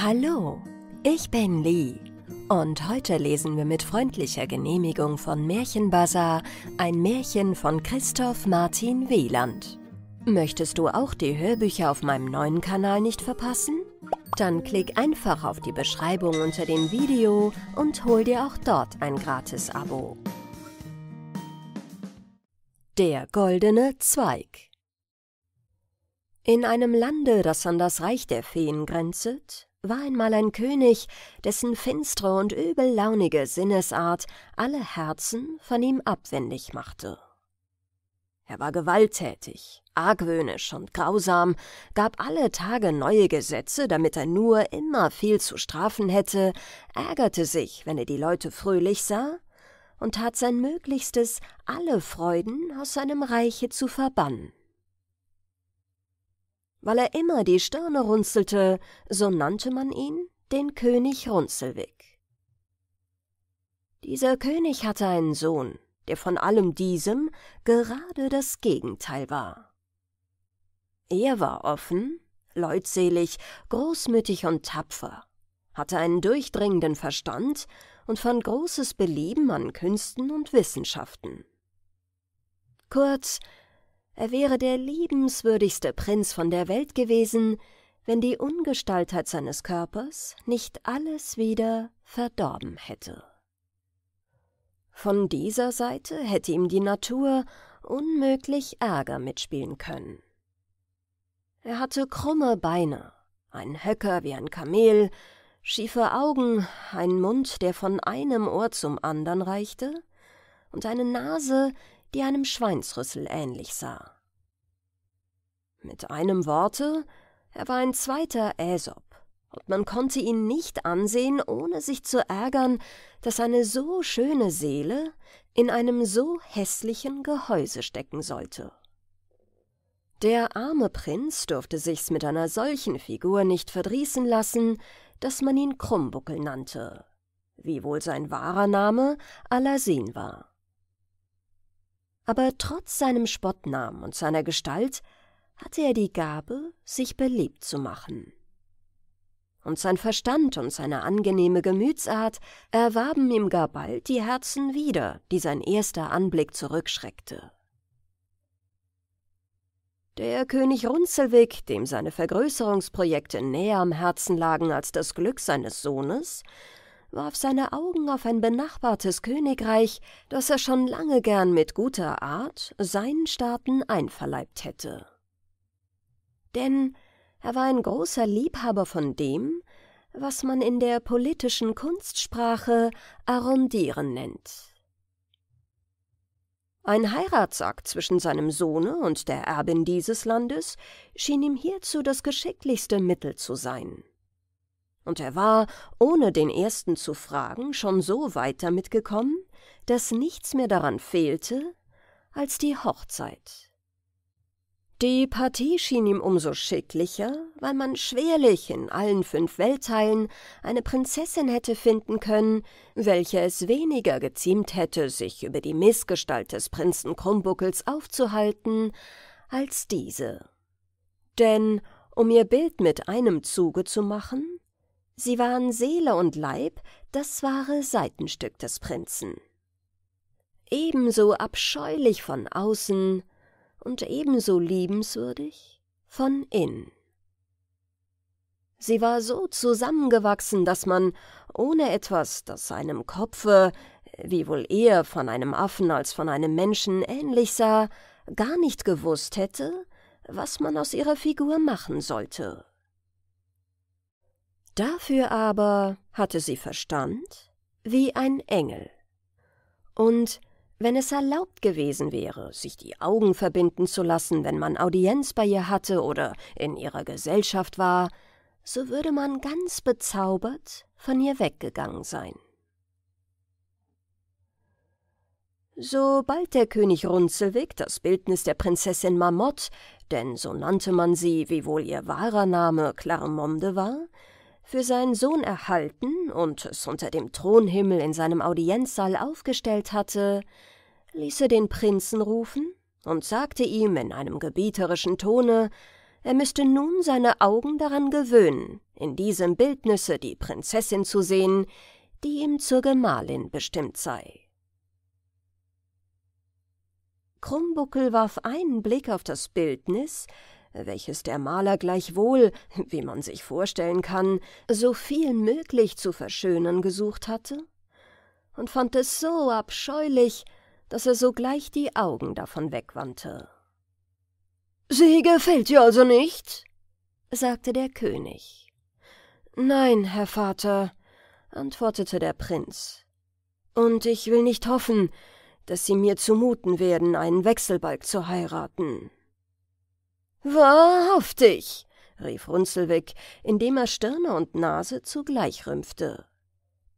Hallo, ich bin Lee und heute lesen wir mit freundlicher Genehmigung von Märchenbazar ein Märchen von Christoph Martin Wieland. Möchtest du auch die Hörbücher auf meinem neuen Kanal nicht verpassen? Dann klick einfach auf die Beschreibung unter dem Video und hol dir auch dort ein gratis Abo. Der goldene Zweig in einem Lande, das an das Reich der Feen grenzet, war einmal ein König, dessen finstere und übellaunige Sinnesart alle Herzen von ihm abwendig machte. Er war gewalttätig, argwöhnisch und grausam, gab alle Tage neue Gesetze, damit er nur immer viel zu strafen hätte, ärgerte sich, wenn er die Leute fröhlich sah, und tat sein Möglichstes, alle Freuden aus seinem Reiche zu verbannen. Weil er immer die Stirne runzelte, so nannte man ihn den König Runzelwig. Dieser König hatte einen Sohn, der von allem diesem gerade das Gegenteil war. Er war offen, leutselig, großmütig und tapfer, hatte einen durchdringenden Verstand und fand großes Belieben an Künsten und Wissenschaften. Kurz, er wäre der liebenswürdigste Prinz von der Welt gewesen, wenn die Ungestaltheit seines Körpers nicht alles wieder verdorben hätte. Von dieser Seite hätte ihm die Natur unmöglich Ärger mitspielen können. Er hatte krumme Beine, einen Höcker wie ein Kamel, schiefe Augen, einen Mund, der von einem Ohr zum anderen reichte, und eine Nase, die einem Schweinsrüssel ähnlich sah. Mit einem Worte, er war ein zweiter Aesop, und man konnte ihn nicht ansehen, ohne sich zu ärgern, dass eine so schöne Seele in einem so hässlichen Gehäuse stecken sollte. Der arme Prinz durfte sich's mit einer solchen Figur nicht verdrießen lassen, dass man ihn Krummbuckel nannte, wie wohl sein wahrer Name Alasin war aber trotz seinem Spottnamen und seiner Gestalt hatte er die Gabe, sich beliebt zu machen. Und sein Verstand und seine angenehme Gemütsart erwarben ihm gar bald die Herzen wieder, die sein erster Anblick zurückschreckte. Der König Runzelwig, dem seine Vergrößerungsprojekte näher am Herzen lagen als das Glück seines Sohnes, warf seine Augen auf ein benachbartes Königreich, das er schon lange gern mit guter Art seinen Staaten einverleibt hätte. Denn er war ein großer Liebhaber von dem, was man in der politischen Kunstsprache Arrondieren nennt. Ein Heiratsakt zwischen seinem Sohne und der Erbin dieses Landes schien ihm hierzu das geschicklichste Mittel zu sein und er war, ohne den ersten zu fragen, schon so weit damit gekommen, dass nichts mehr daran fehlte als die Hochzeit. Die Partie schien ihm umso schicklicher, weil man schwerlich in allen fünf Weltteilen eine Prinzessin hätte finden können, welche es weniger geziemt hätte, sich über die Missgestalt des Prinzen Krummbuckels aufzuhalten, als diese. Denn, um ihr Bild mit einem Zuge zu machen, Sie waren Seele und Leib das wahre Seitenstück des Prinzen. Ebenso abscheulich von außen und ebenso liebenswürdig von innen. Sie war so zusammengewachsen, dass man, ohne etwas, das einem Kopfe, wie wohl eher von einem Affen als von einem Menschen ähnlich sah, gar nicht gewusst hätte, was man aus ihrer Figur machen sollte. Dafür aber hatte sie Verstand wie ein Engel. Und wenn es erlaubt gewesen wäre, sich die Augen verbinden zu lassen, wenn man Audienz bei ihr hatte oder in ihrer Gesellschaft war, so würde man ganz bezaubert von ihr weggegangen sein. Sobald der König Runzelwig das Bildnis der Prinzessin Marmotte, denn so nannte man sie, wiewohl ihr wahrer Name Claremonde war, für seinen Sohn erhalten und es unter dem Thronhimmel in seinem Audienzsaal aufgestellt hatte, ließ er den Prinzen rufen und sagte ihm in einem gebieterischen Tone, er müsste nun seine Augen daran gewöhnen, in diesem Bildnisse die Prinzessin zu sehen, die ihm zur Gemahlin bestimmt sei. Krummbuckel warf einen Blick auf das Bildnis, welches der Maler gleichwohl, wie man sich vorstellen kann, so viel möglich zu verschönern gesucht hatte, und fand es so abscheulich, dass er sogleich die Augen davon wegwandte. »Sie gefällt dir also nicht?« sagte der König. »Nein, Herr Vater«, antwortete der Prinz, »und ich will nicht hoffen, dass Sie mir zumuten werden, einen Wechselbalg zu heiraten.« Wahrhaftig, rief Runzelweg, indem er Stirne und Nase zugleich rümpfte.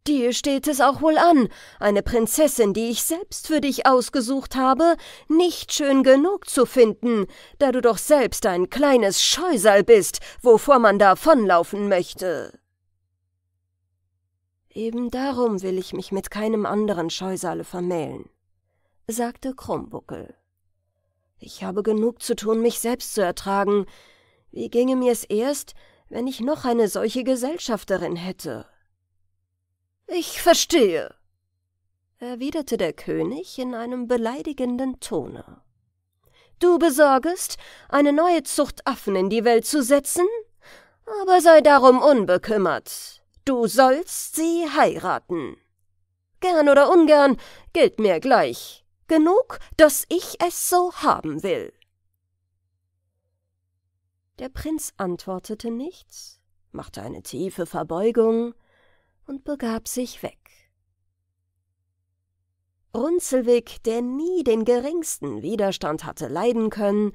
Dir steht es auch wohl an, eine Prinzessin, die ich selbst für dich ausgesucht habe, nicht schön genug zu finden, da du doch selbst ein kleines Scheusal bist, wovor man davonlaufen möchte. Eben darum will ich mich mit keinem anderen Scheusale vermählen, sagte Krummbuckel. Ich habe genug zu tun, mich selbst zu ertragen. Wie ginge mir's erst, wenn ich noch eine solche Gesellschafterin hätte? Ich verstehe, erwiderte der König in einem beleidigenden Tone. Du besorgest, eine neue Zucht Affen in die Welt zu setzen? Aber sei darum unbekümmert. Du sollst sie heiraten. Gern oder ungern, gilt mir gleich genug, dass ich es so haben will. Der Prinz antwortete nichts, machte eine tiefe Verbeugung und begab sich weg. Runzelwig, der nie den geringsten Widerstand hatte leiden können,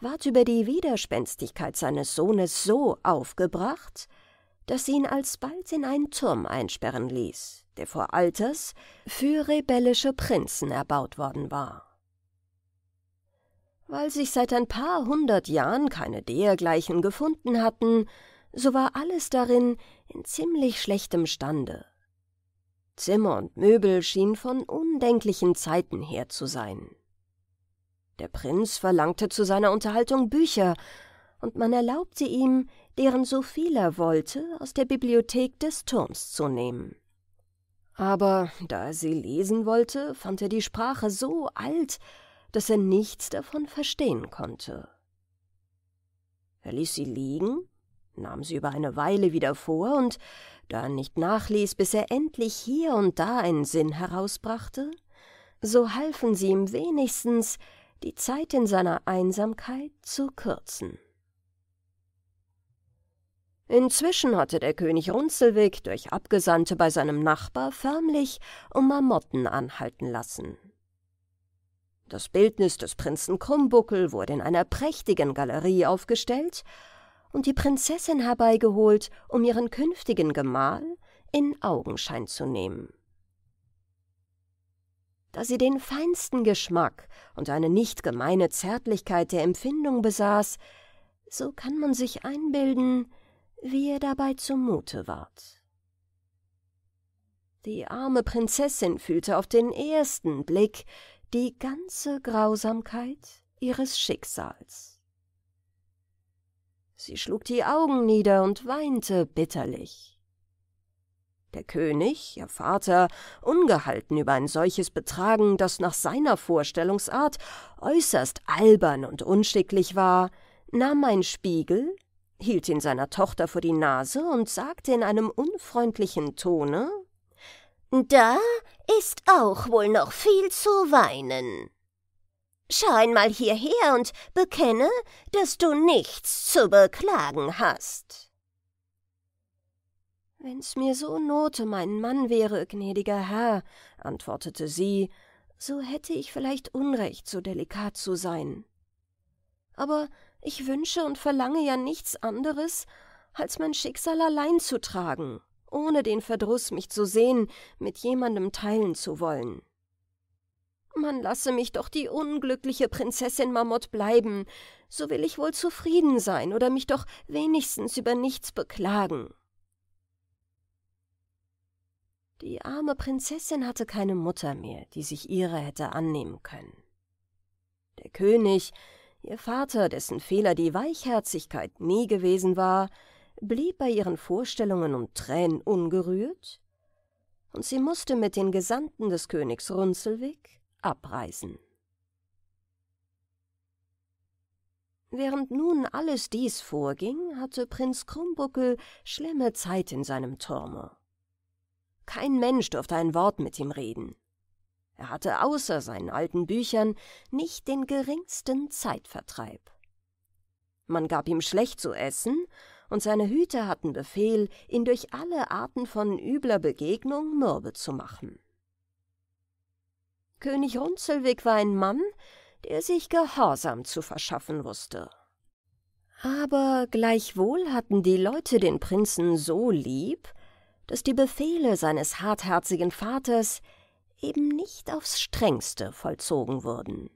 ward über die Widerspenstigkeit seines Sohnes so aufgebracht, dass sie ihn alsbald in einen Turm einsperren ließ der vor Alters für rebellische Prinzen erbaut worden war. Weil sich seit ein paar hundert Jahren keine dergleichen gefunden hatten, so war alles darin in ziemlich schlechtem Stande. Zimmer und Möbel schienen von undenklichen Zeiten her zu sein. Der Prinz verlangte zu seiner Unterhaltung Bücher, und man erlaubte ihm, deren so viel er wollte, aus der Bibliothek des Turms zu nehmen. Aber da er sie lesen wollte, fand er die Sprache so alt, dass er nichts davon verstehen konnte. Er ließ sie liegen, nahm sie über eine Weile wieder vor und, da er nicht nachließ, bis er endlich hier und da einen Sinn herausbrachte, so halfen sie ihm wenigstens, die Zeit in seiner Einsamkeit zu kürzen. Inzwischen hatte der König Runzelwig durch Abgesandte bei seinem Nachbar förmlich um Marmotten anhalten lassen. Das Bildnis des Prinzen Krummbuckel wurde in einer prächtigen Galerie aufgestellt und die Prinzessin herbeigeholt, um ihren künftigen Gemahl in Augenschein zu nehmen. Da sie den feinsten Geschmack und eine nicht gemeine Zärtlichkeit der Empfindung besaß, so kann man sich einbilden, wie ihr dabei zumute ward. Die arme Prinzessin fühlte auf den ersten Blick die ganze Grausamkeit ihres Schicksals. Sie schlug die Augen nieder und weinte bitterlich. Der König, ihr Vater, ungehalten über ein solches Betragen, das nach seiner Vorstellungsart äußerst albern und unschicklich war, nahm einen Spiegel, hielt ihn seiner Tochter vor die Nase und sagte in einem unfreundlichen Tone Da ist auch wohl noch viel zu weinen. Schau einmal hierher und bekenne, dass du nichts zu beklagen hast. Wenn's mir so note, mein Mann wäre, gnädiger Herr, antwortete sie, so hätte ich vielleicht Unrecht, so delikat zu sein. Aber ich wünsche und verlange ja nichts anderes, als mein Schicksal allein zu tragen, ohne den Verdruss, mich zu sehen, mit jemandem teilen zu wollen. Man lasse mich doch die unglückliche Prinzessin Mamott bleiben, so will ich wohl zufrieden sein oder mich doch wenigstens über nichts beklagen. Die arme Prinzessin hatte keine Mutter mehr, die sich ihrer hätte annehmen können. Der König, Ihr Vater, dessen Fehler die Weichherzigkeit nie gewesen war, blieb bei ihren Vorstellungen und Tränen ungerührt, und sie musste mit den Gesandten des Königs Runzelwig abreisen. Während nun alles dies vorging, hatte Prinz Krumbuckel schlimme Zeit in seinem Turme. Kein Mensch durfte ein Wort mit ihm reden. Er hatte außer seinen alten Büchern nicht den geringsten Zeitvertreib. Man gab ihm schlecht zu essen, und seine Hüter hatten Befehl, ihn durch alle Arten von übler Begegnung mürbe zu machen. König Runzelwig war ein Mann, der sich Gehorsam zu verschaffen wusste. Aber gleichwohl hatten die Leute den Prinzen so lieb, dass die Befehle seines hartherzigen Vaters eben nicht aufs strengste vollzogen wurden.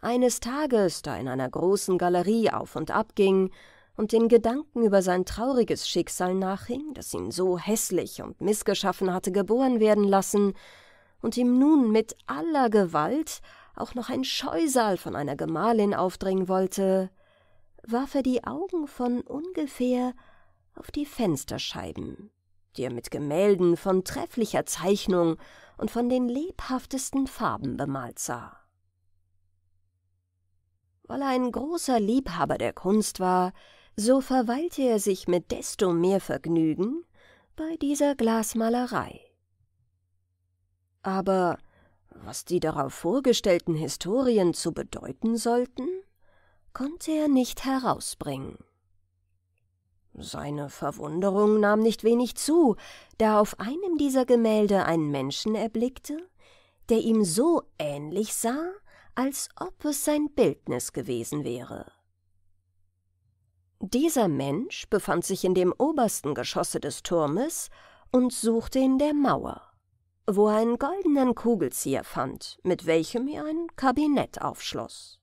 Eines Tages, da in einer großen Galerie auf und ab ging und den Gedanken über sein trauriges Schicksal nachhing, das ihn so hässlich und missgeschaffen hatte geboren werden lassen und ihm nun mit aller Gewalt auch noch ein Scheusal von einer Gemahlin aufdringen wollte, warf er die Augen von ungefähr auf die Fensterscheiben die er mit Gemälden von trefflicher Zeichnung und von den lebhaftesten Farben bemalt sah. Weil er ein großer Liebhaber der Kunst war, so verweilte er sich mit desto mehr Vergnügen bei dieser Glasmalerei. Aber was die darauf vorgestellten Historien zu bedeuten sollten, konnte er nicht herausbringen. Seine Verwunderung nahm nicht wenig zu, da auf einem dieser Gemälde einen Menschen erblickte, der ihm so ähnlich sah, als ob es sein Bildnis gewesen wäre. Dieser Mensch befand sich in dem obersten Geschosse des Turmes und suchte in der Mauer, wo er einen goldenen Kugelzieher fand, mit welchem er ein Kabinett aufschloss.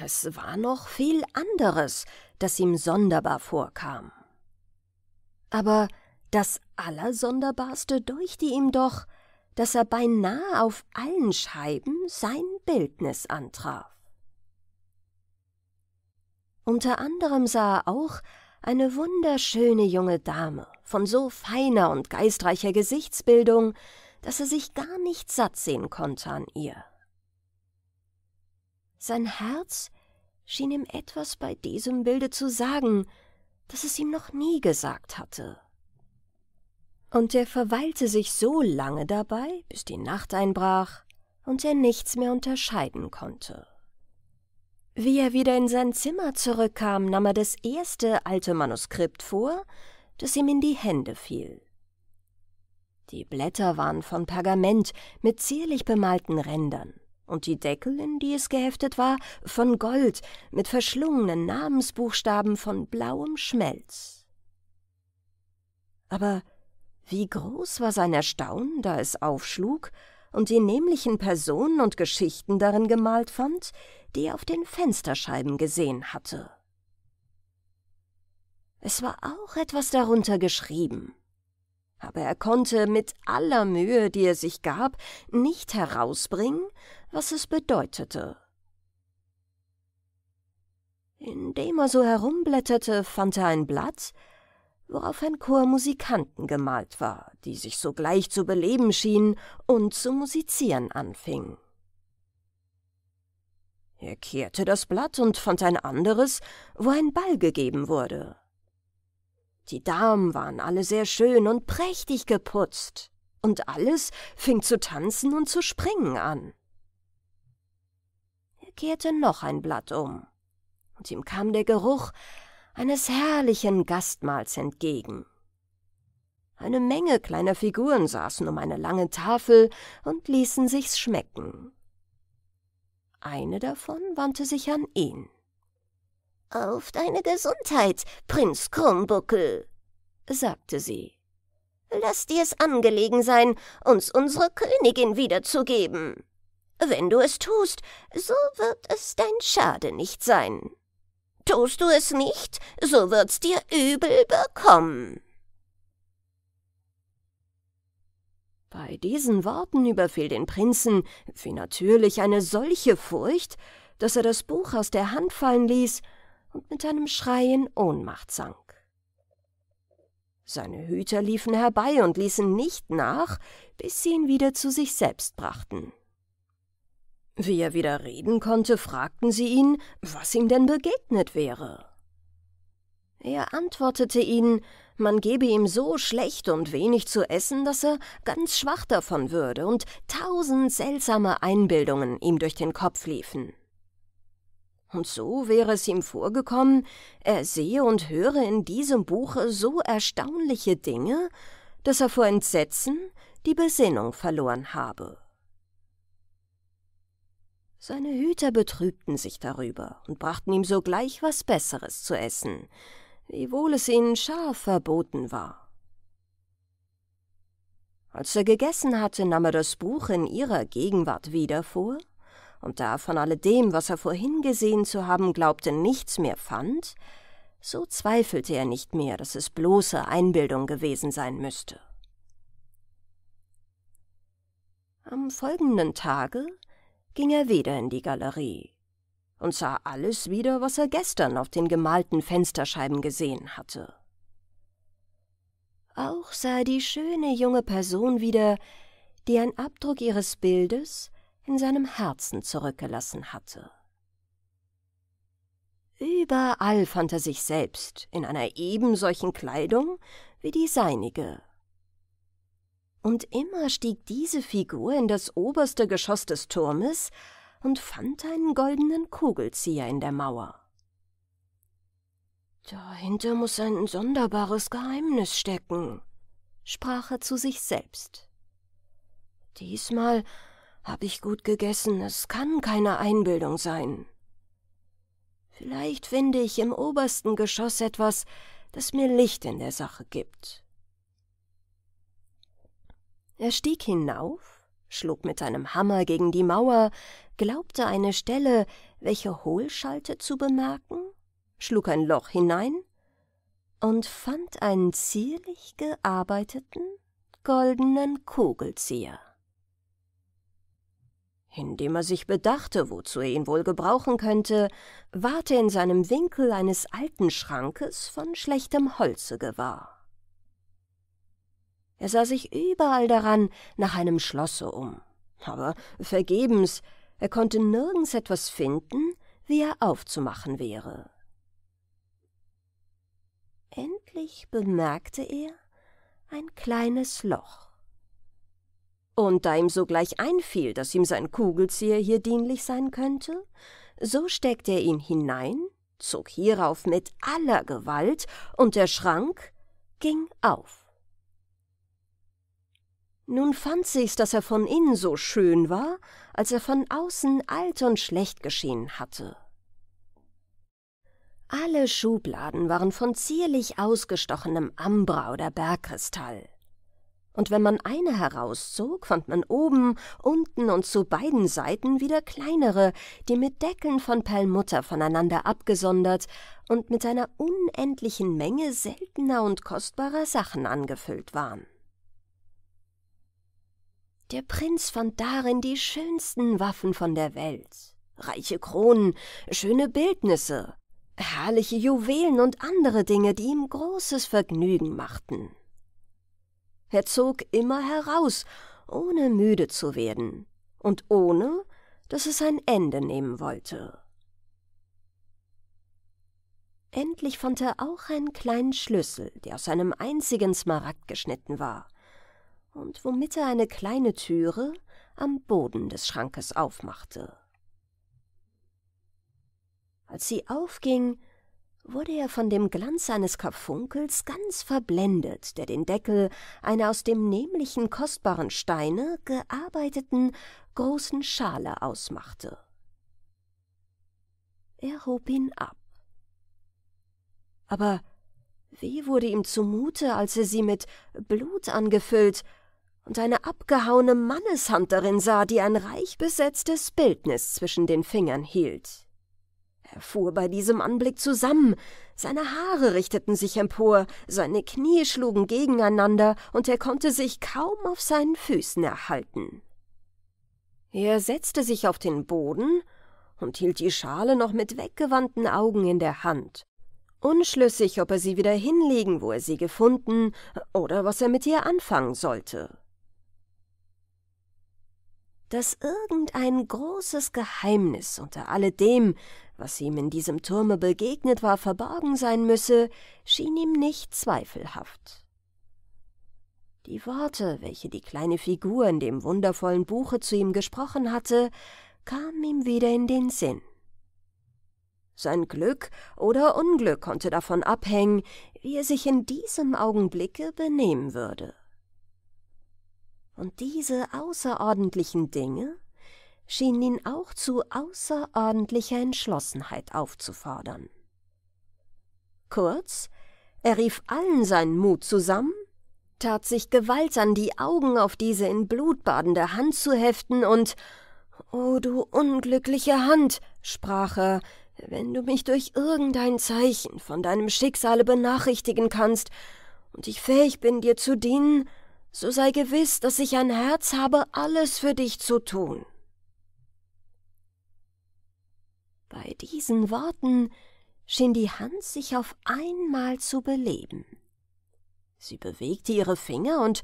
Es war noch viel anderes, das ihm sonderbar vorkam. Aber das Allersonderbarste deuchte ihm doch, dass er beinahe auf allen Scheiben sein Bildnis antraf. Unter anderem sah er auch eine wunderschöne junge Dame von so feiner und geistreicher Gesichtsbildung, dass er sich gar nicht satt sehen konnte an ihr. Sein Herz schien ihm etwas bei diesem Bilde zu sagen, das es ihm noch nie gesagt hatte. Und er verweilte sich so lange dabei, bis die Nacht einbrach und er nichts mehr unterscheiden konnte. Wie er wieder in sein Zimmer zurückkam, nahm er das erste alte Manuskript vor, das ihm in die Hände fiel. Die Blätter waren von Pergament mit zierlich bemalten Rändern und die Deckel, in die es geheftet war, von Gold mit verschlungenen Namensbuchstaben von blauem Schmelz. Aber wie groß war sein Erstaunen, da es aufschlug und die nämlichen Personen und Geschichten darin gemalt fand, die er auf den Fensterscheiben gesehen hatte. Es war auch etwas darunter geschrieben, aber er konnte mit aller Mühe, die er sich gab, nicht herausbringen, was es bedeutete. Indem er so herumblätterte, fand er ein Blatt, worauf ein Chor Musikanten gemalt war, die sich sogleich zu beleben schienen und zu musizieren anfingen. Er kehrte das Blatt und fand ein anderes, wo ein Ball gegeben wurde. Die Damen waren alle sehr schön und prächtig geputzt, und alles fing zu tanzen und zu springen an. Er kehrte noch ein Blatt um, und ihm kam der Geruch eines herrlichen Gastmahls entgegen. Eine Menge kleiner Figuren saßen um eine lange Tafel und ließen sich's schmecken. Eine davon wandte sich an ihn. Auf deine Gesundheit, Prinz Krummbuckel, sagte sie. Lass dir's angelegen sein, uns unsere Königin wiederzugeben. Wenn du es tust, so wird es dein Schade nicht sein. Tust du es nicht, so wird's dir übel bekommen. Bei diesen Worten überfiel den Prinzen, wie natürlich, eine solche Furcht, dass er das Buch aus der Hand fallen ließ und mit einem Schrei in Ohnmacht sank. Seine Hüter liefen herbei und ließen nicht nach, bis sie ihn wieder zu sich selbst brachten. Wie er wieder reden konnte, fragten sie ihn, was ihm denn begegnet wäre. Er antwortete ihnen, man gebe ihm so schlecht und wenig zu essen, dass er ganz schwach davon würde und tausend seltsame Einbildungen ihm durch den Kopf liefen. Und so wäre es ihm vorgekommen, er sehe und höre in diesem Buche so erstaunliche Dinge, dass er vor Entsetzen die Besinnung verloren habe. Seine Hüter betrübten sich darüber und brachten ihm sogleich was Besseres zu essen, wiewohl es ihnen scharf verboten war. Als er gegessen hatte, nahm er das Buch in ihrer Gegenwart wieder vor und da von alledem, was er vorhin gesehen zu haben glaubte, nichts mehr fand, so zweifelte er nicht mehr, dass es bloße Einbildung gewesen sein müsste. Am folgenden Tage ging er wieder in die Galerie und sah alles wieder, was er gestern auf den gemalten Fensterscheiben gesehen hatte. Auch sah er die schöne junge Person wieder, die ein Abdruck ihres Bildes in seinem Herzen zurückgelassen hatte. Überall fand er sich selbst in einer ebensolchen Kleidung wie die seinige. Und immer stieg diese Figur in das oberste Geschoss des Turmes und fand einen goldenen Kugelzieher in der Mauer. Dahinter muss ein sonderbares Geheimnis stecken, sprach er zu sich selbst. Diesmal hab ich gut gegessen, es kann keine Einbildung sein. Vielleicht finde ich im obersten Geschoss etwas, das mir Licht in der Sache gibt. Er stieg hinauf, schlug mit seinem Hammer gegen die Mauer, glaubte eine Stelle, welche Hohlschalte zu bemerken, schlug ein Loch hinein und fand einen zierlich gearbeiteten goldenen Kugelzieher. Indem er sich bedachte, wozu er ihn wohl gebrauchen könnte, ward er in seinem Winkel eines alten Schrankes von schlechtem Holze gewahr. Er sah sich überall daran nach einem Schlosse um, aber vergebens, er konnte nirgends etwas finden, wie er aufzumachen wäre. Endlich bemerkte er ein kleines Loch. Und da ihm sogleich einfiel, dass ihm sein Kugelzieher hier dienlich sein könnte, so steckte er ihn hinein, zog hierauf mit aller Gewalt, und der Schrank ging auf. Nun fand sich's, dass er von innen so schön war, als er von außen alt und schlecht geschehen hatte. Alle Schubladen waren von zierlich ausgestochenem Ambra oder Bergkristall und wenn man eine herauszog, fand man oben, unten und zu beiden Seiten wieder kleinere, die mit Deckeln von Perlmutter voneinander abgesondert und mit einer unendlichen Menge seltener und kostbarer Sachen angefüllt waren. Der Prinz fand darin die schönsten Waffen von der Welt, reiche Kronen, schöne Bildnisse, herrliche Juwelen und andere Dinge, die ihm großes Vergnügen machten. Er zog immer heraus, ohne müde zu werden und ohne, dass es ein Ende nehmen wollte. Endlich fand er auch einen kleinen Schlüssel, der aus einem einzigen Smaragd geschnitten war, und womit er eine kleine Türe am Boden des Schrankes aufmachte. Als sie aufging, wurde er von dem Glanz eines Karfunkels ganz verblendet, der den Deckel einer aus dem nämlichen kostbaren Steine gearbeiteten großen Schale ausmachte. Er hob ihn ab. Aber wie wurde ihm zumute, als er sie mit Blut angefüllt und eine abgehauene Manneshand darin sah, die ein reich besetztes Bildnis zwischen den Fingern hielt. Er fuhr bei diesem Anblick zusammen, seine Haare richteten sich empor, seine Knie schlugen gegeneinander, und er konnte sich kaum auf seinen Füßen erhalten. Er setzte sich auf den Boden und hielt die Schale noch mit weggewandten Augen in der Hand, unschlüssig, ob er sie wieder hinlegen, wo er sie gefunden, oder was er mit ihr anfangen sollte dass irgendein großes Geheimnis unter alledem, was ihm in diesem Turme begegnet war, verborgen sein müsse, schien ihm nicht zweifelhaft. Die Worte, welche die kleine Figur in dem wundervollen Buche zu ihm gesprochen hatte, kamen ihm wieder in den Sinn. Sein Glück oder Unglück konnte davon abhängen, wie er sich in diesem Augenblicke benehmen würde und diese außerordentlichen Dinge schienen ihn auch zu außerordentlicher Entschlossenheit aufzufordern. Kurz, er rief allen seinen Mut zusammen, tat sich gewaltsam die Augen auf diese in Blut badende Hand zu heften und »O du unglückliche Hand«, sprach er, »wenn du mich durch irgendein Zeichen von deinem Schicksale benachrichtigen kannst und ich fähig bin, dir zu dienen, so sei gewiss, dass ich ein Herz habe, alles für dich zu tun. Bei diesen Worten schien die Hand sich auf einmal zu beleben. Sie bewegte ihre Finger und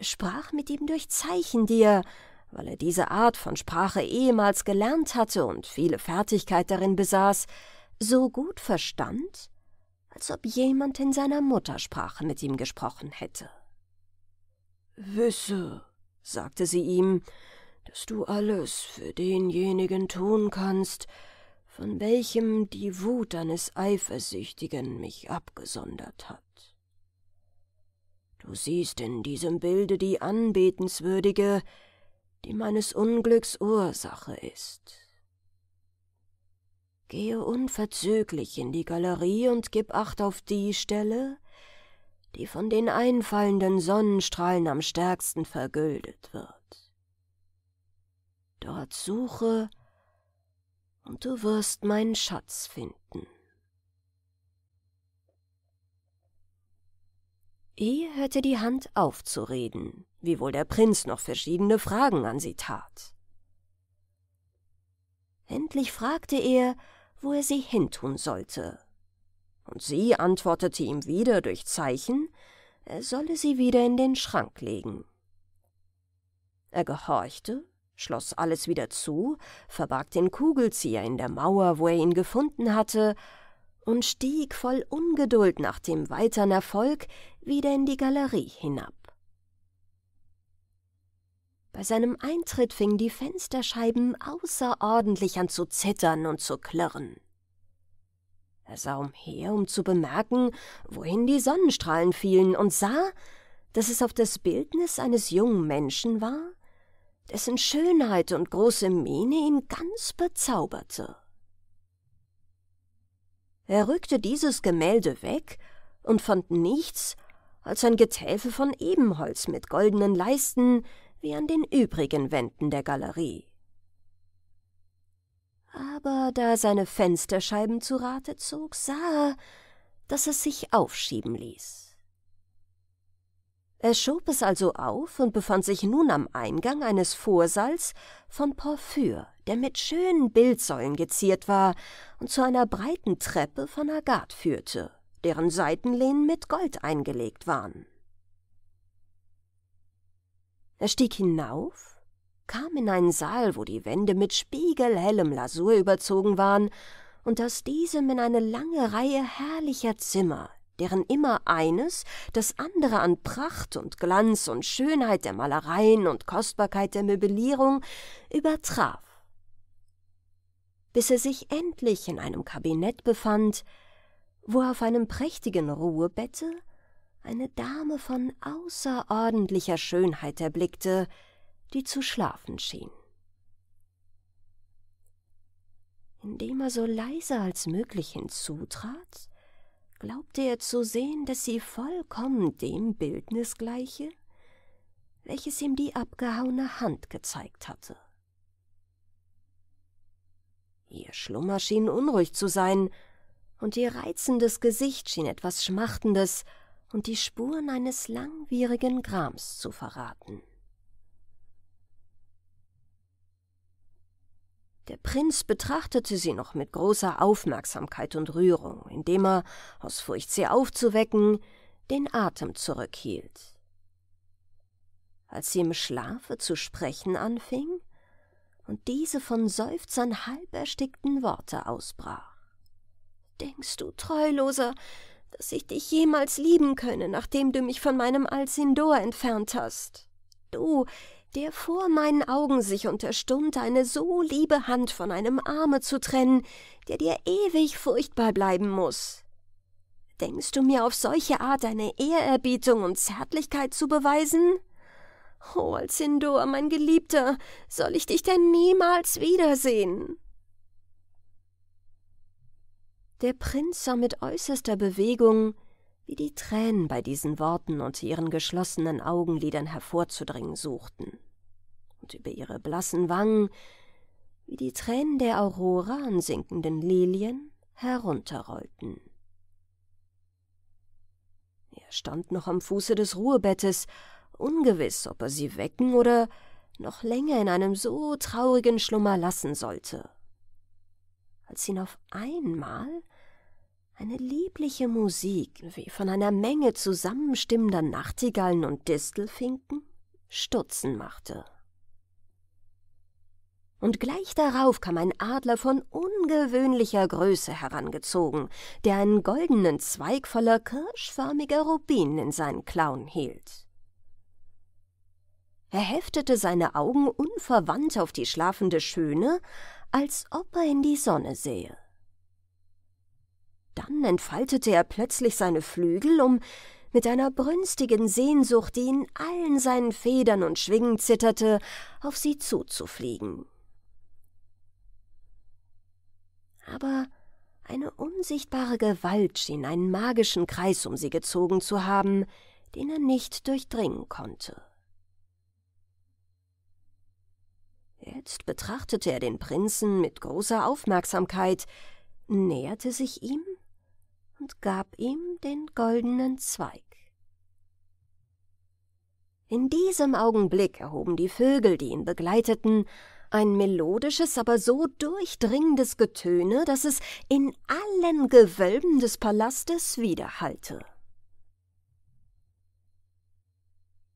sprach mit ihm durch Zeichen, die er, weil er diese Art von Sprache ehemals gelernt hatte und viele Fertigkeit darin besaß, so gut verstand, als ob jemand in seiner Muttersprache mit ihm gesprochen hätte. Wisse, sagte sie ihm, dass du alles für denjenigen tun kannst, von welchem die Wut eines Eifersüchtigen mich abgesondert hat. Du siehst in diesem Bilde die Anbetenswürdige, die meines Unglücks Ursache ist. Gehe unverzüglich in die Galerie und gib Acht auf die Stelle, die von den einfallenden Sonnenstrahlen am stärksten vergüldet wird. Dort suche, und du wirst meinen Schatz finden. E hörte die Hand auf zu reden, wiewohl der Prinz noch verschiedene Fragen an sie tat. Endlich fragte er, wo er sie hintun sollte, und sie antwortete ihm wieder durch Zeichen, er solle sie wieder in den Schrank legen. Er gehorchte, schloss alles wieder zu, verbarg den Kugelzieher in der Mauer, wo er ihn gefunden hatte, und stieg voll Ungeduld nach dem weiteren Erfolg wieder in die Galerie hinab. Bei seinem Eintritt fingen die Fensterscheiben außerordentlich an zu zittern und zu klirren. Er sah umher, um zu bemerken, wohin die Sonnenstrahlen fielen, und sah, dass es auf das Bildnis eines jungen Menschen war, dessen Schönheit und große Miene ihn ganz bezauberte. Er rückte dieses Gemälde weg und fand nichts als ein Getäfel von Ebenholz mit goldenen Leisten wie an den übrigen Wänden der Galerie aber da seine Fensterscheiben zu Rate zog, sah er, dass es sich aufschieben ließ. Er schob es also auf und befand sich nun am Eingang eines Vorsaals von Porphyr, der mit schönen Bildsäulen geziert war und zu einer breiten Treppe von Agat führte, deren Seitenlehnen mit Gold eingelegt waren. Er stieg hinauf kam in einen Saal, wo die Wände mit spiegelhellem Lasur überzogen waren, und aus diesem in eine lange Reihe herrlicher Zimmer, deren immer eines das andere an Pracht und Glanz und Schönheit der Malereien und Kostbarkeit der Möblierung übertraf. Bis er sich endlich in einem Kabinett befand, wo auf einem prächtigen Ruhebette eine Dame von außerordentlicher Schönheit erblickte, die zu schlafen schien. Indem er so leise als möglich hinzutrat, glaubte er zu sehen, dass sie vollkommen dem Bildnis gleiche, welches ihm die abgehauene Hand gezeigt hatte. Ihr Schlummer schien unruhig zu sein, und ihr reizendes Gesicht schien etwas Schmachtendes und die Spuren eines langwierigen Grams zu verraten. Der Prinz betrachtete sie noch mit großer Aufmerksamkeit und Rührung, indem er, aus Furcht sie aufzuwecken, den Atem zurückhielt. Als sie im Schlafe zu sprechen anfing und diese von Seufzern halb erstickten Worte ausbrach. Denkst du, Treuloser, dass ich dich jemals lieben könne, nachdem du mich von meinem Alcindor entfernt hast? Du, der vor meinen Augen sich unterstund, eine so liebe Hand von einem Arme zu trennen, der dir ewig furchtbar bleiben muß. Denkst du mir auf solche Art eine Ehrerbietung und Zärtlichkeit zu beweisen? O Alcindor, mein Geliebter, soll ich dich denn niemals wiedersehen? Der Prinz sah mit äußerster Bewegung, wie die Tränen bei diesen Worten unter ihren geschlossenen Augenlidern hervorzudringen suchten und über ihre blassen Wangen, wie die Tränen der Aurora an sinkenden Lilien, herunterrollten. Er stand noch am Fuße des Ruhebettes, ungewiss, ob er sie wecken oder noch länger in einem so traurigen Schlummer lassen sollte, als ihn auf einmal eine liebliche Musik wie von einer Menge zusammenstimmender Nachtigallen und Distelfinken stutzen machte und gleich darauf kam ein Adler von ungewöhnlicher Größe herangezogen, der einen goldenen Zweig voller kirschförmiger Rubinen in seinen Klauen hielt. Er heftete seine Augen unverwandt auf die schlafende Schöne, als ob er in die Sonne sähe. Dann entfaltete er plötzlich seine Flügel, um mit einer brünstigen Sehnsucht, die in allen seinen Federn und Schwingen zitterte, auf sie zuzufliegen. aber eine unsichtbare Gewalt schien einen magischen Kreis um sie gezogen zu haben, den er nicht durchdringen konnte. Jetzt betrachtete er den Prinzen mit großer Aufmerksamkeit, näherte sich ihm und gab ihm den goldenen Zweig. In diesem Augenblick erhoben die Vögel, die ihn begleiteten, ein melodisches, aber so durchdringendes Getöne, dass es in allen Gewölben des Palastes widerhallte.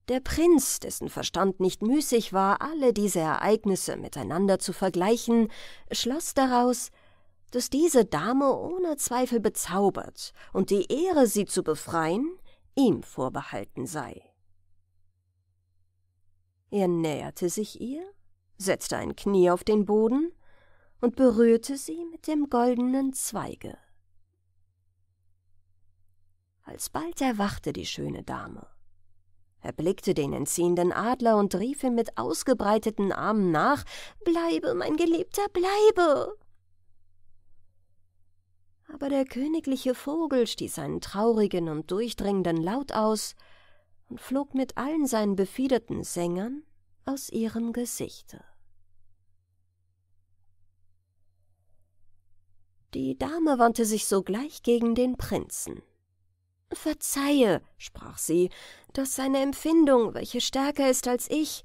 Der Prinz, dessen Verstand nicht müßig war, alle diese Ereignisse miteinander zu vergleichen, schloss daraus, dass diese Dame ohne Zweifel bezaubert und die Ehre, sie zu befreien, ihm vorbehalten sei. Er näherte sich ihr setzte ein Knie auf den Boden und berührte sie mit dem goldenen Zweige. Alsbald erwachte die schöne Dame. Er blickte den entziehenden Adler und rief ihm mit ausgebreiteten Armen nach Bleibe, mein Geliebter, bleibe. Aber der königliche Vogel stieß einen traurigen und durchdringenden Laut aus und flog mit allen seinen befiederten Sängern aus ihrem Gesichte. Die Dame wandte sich sogleich gegen den Prinzen. Verzeihe, sprach sie, dass seine Empfindung, welche stärker ist als ich,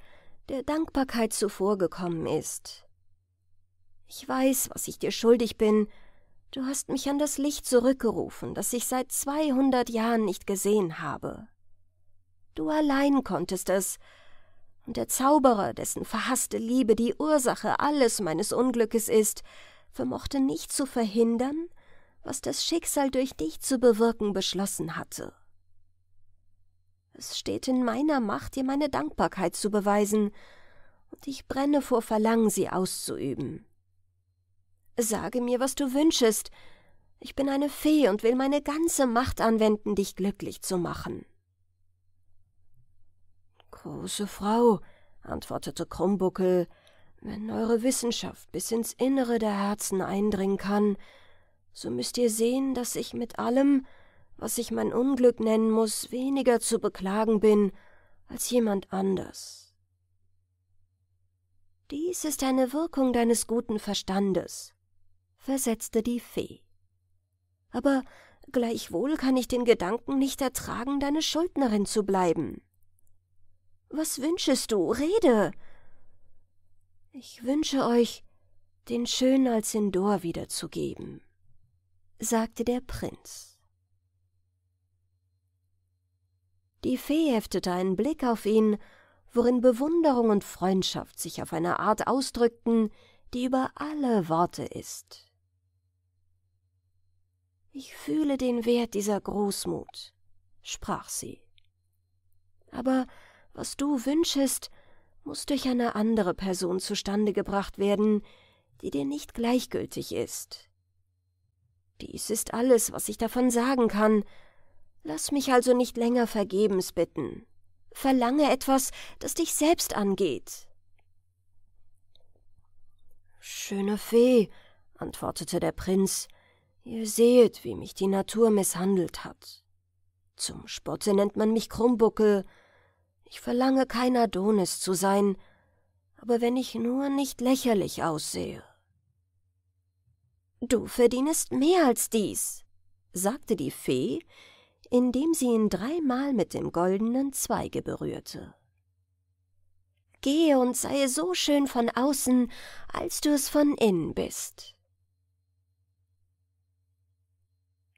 der Dankbarkeit zuvorgekommen ist. Ich weiß, was ich dir schuldig bin. Du hast mich an das Licht zurückgerufen, das ich seit zweihundert Jahren nicht gesehen habe. Du allein konntest es, und der Zauberer, dessen verhasste Liebe die Ursache alles meines Unglückes ist, vermochte nicht zu verhindern, was das Schicksal durch dich zu bewirken beschlossen hatte. Es steht in meiner Macht, dir meine Dankbarkeit zu beweisen, und ich brenne vor Verlangen, sie auszuüben. Sage mir, was du wünschest. Ich bin eine Fee und will meine ganze Macht anwenden, dich glücklich zu machen. Große Frau, antwortete Krummbuckel, wenn eure Wissenschaft bis ins Innere der Herzen eindringen kann, so müsst ihr sehen, dass ich mit allem, was ich mein Unglück nennen muß, weniger zu beklagen bin als jemand anders. Dies ist eine Wirkung deines guten Verstandes, versetzte die Fee. Aber gleichwohl kann ich den Gedanken nicht ertragen, deine Schuldnerin zu bleiben. Was wünschest du? Rede. Ich wünsche euch, den schönen Alcindor wiederzugeben, sagte der Prinz. Die Fee heftete einen Blick auf ihn, worin Bewunderung und Freundschaft sich auf eine Art ausdrückten, die über alle Worte ist. Ich fühle den Wert dieser Großmut, sprach sie. Aber was du wünschest, muß durch eine andere Person zustande gebracht werden, die dir nicht gleichgültig ist. Dies ist alles, was ich davon sagen kann. Lass mich also nicht länger vergebens bitten. Verlange etwas, das dich selbst angeht. Schöne Fee, antwortete der Prinz, ihr sehet, wie mich die Natur misshandelt hat. Zum Spotte nennt man mich Krummbuckel, ich verlange kein Adonis zu sein, aber wenn ich nur nicht lächerlich aussehe. Du verdienest mehr als dies, sagte die Fee, indem sie ihn dreimal mit dem goldenen Zweige berührte. Gehe und sei so schön von außen, als du es von innen bist.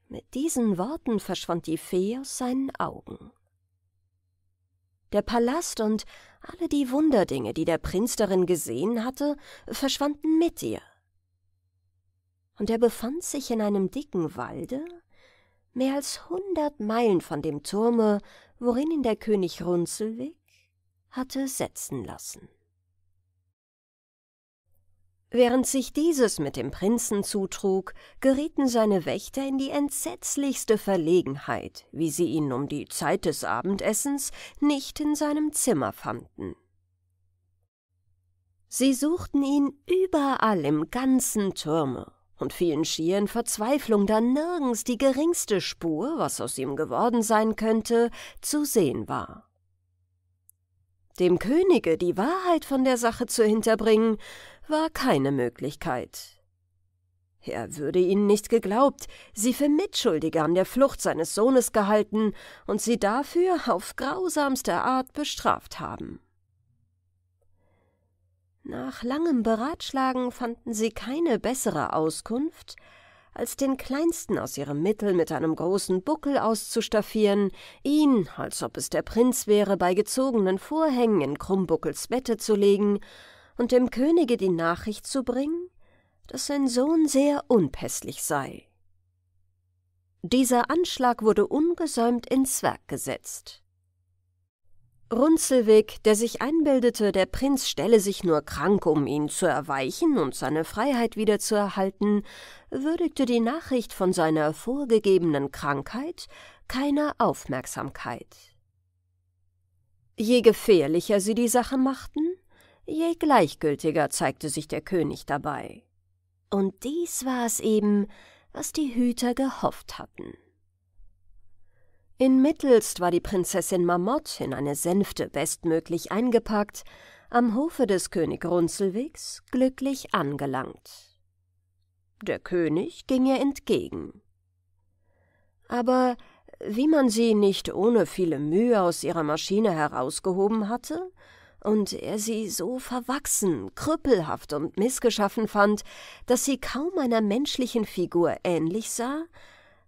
Mit diesen Worten verschwand die Fee aus seinen Augen. Der Palast und alle die Wunderdinge, die der Prinz darin gesehen hatte, verschwanden mit ihr. Und er befand sich in einem dicken Walde, mehr als hundert Meilen von dem Turme, worin ihn der König Runzelwig hatte setzen lassen. Während sich dieses mit dem Prinzen zutrug, gerieten seine Wächter in die entsetzlichste Verlegenheit, wie sie ihn um die Zeit des Abendessens nicht in seinem Zimmer fanden. Sie suchten ihn überall im ganzen Turme und fielen schier in Verzweiflung, da nirgends die geringste Spur, was aus ihm geworden sein könnte, zu sehen war. Dem Könige die Wahrheit von der Sache zu hinterbringen, war keine Möglichkeit. Er würde ihnen nicht geglaubt, sie für Mitschuldige an der Flucht seines Sohnes gehalten und sie dafür auf grausamste Art bestraft haben. Nach langem Beratschlagen fanden sie keine bessere Auskunft, als den kleinsten aus ihrem Mittel mit einem großen Buckel auszustaffieren, ihn, als ob es der Prinz wäre, bei gezogenen Vorhängen in Krummbuckels Bette zu legen und dem Könige die Nachricht zu bringen, dass sein Sohn sehr unpässlich sei. Dieser Anschlag wurde ungesäumt ins Werk gesetzt. Runzelweg, der sich einbildete, der Prinz stelle sich nur krank, um ihn zu erweichen und seine Freiheit wiederzuerhalten, würdigte die Nachricht von seiner vorgegebenen Krankheit keiner Aufmerksamkeit. Je gefährlicher sie die Sache machten, je gleichgültiger zeigte sich der König dabei. Und dies war es eben, was die Hüter gehofft hatten. Inmittelst war die Prinzessin Mamott in eine Sänfte bestmöglich eingepackt, am Hofe des König Runzelwegs glücklich angelangt. Der König ging ihr entgegen. Aber wie man sie nicht ohne viele Mühe aus ihrer Maschine herausgehoben hatte und er sie so verwachsen, krüppelhaft und missgeschaffen fand, dass sie kaum einer menschlichen Figur ähnlich sah,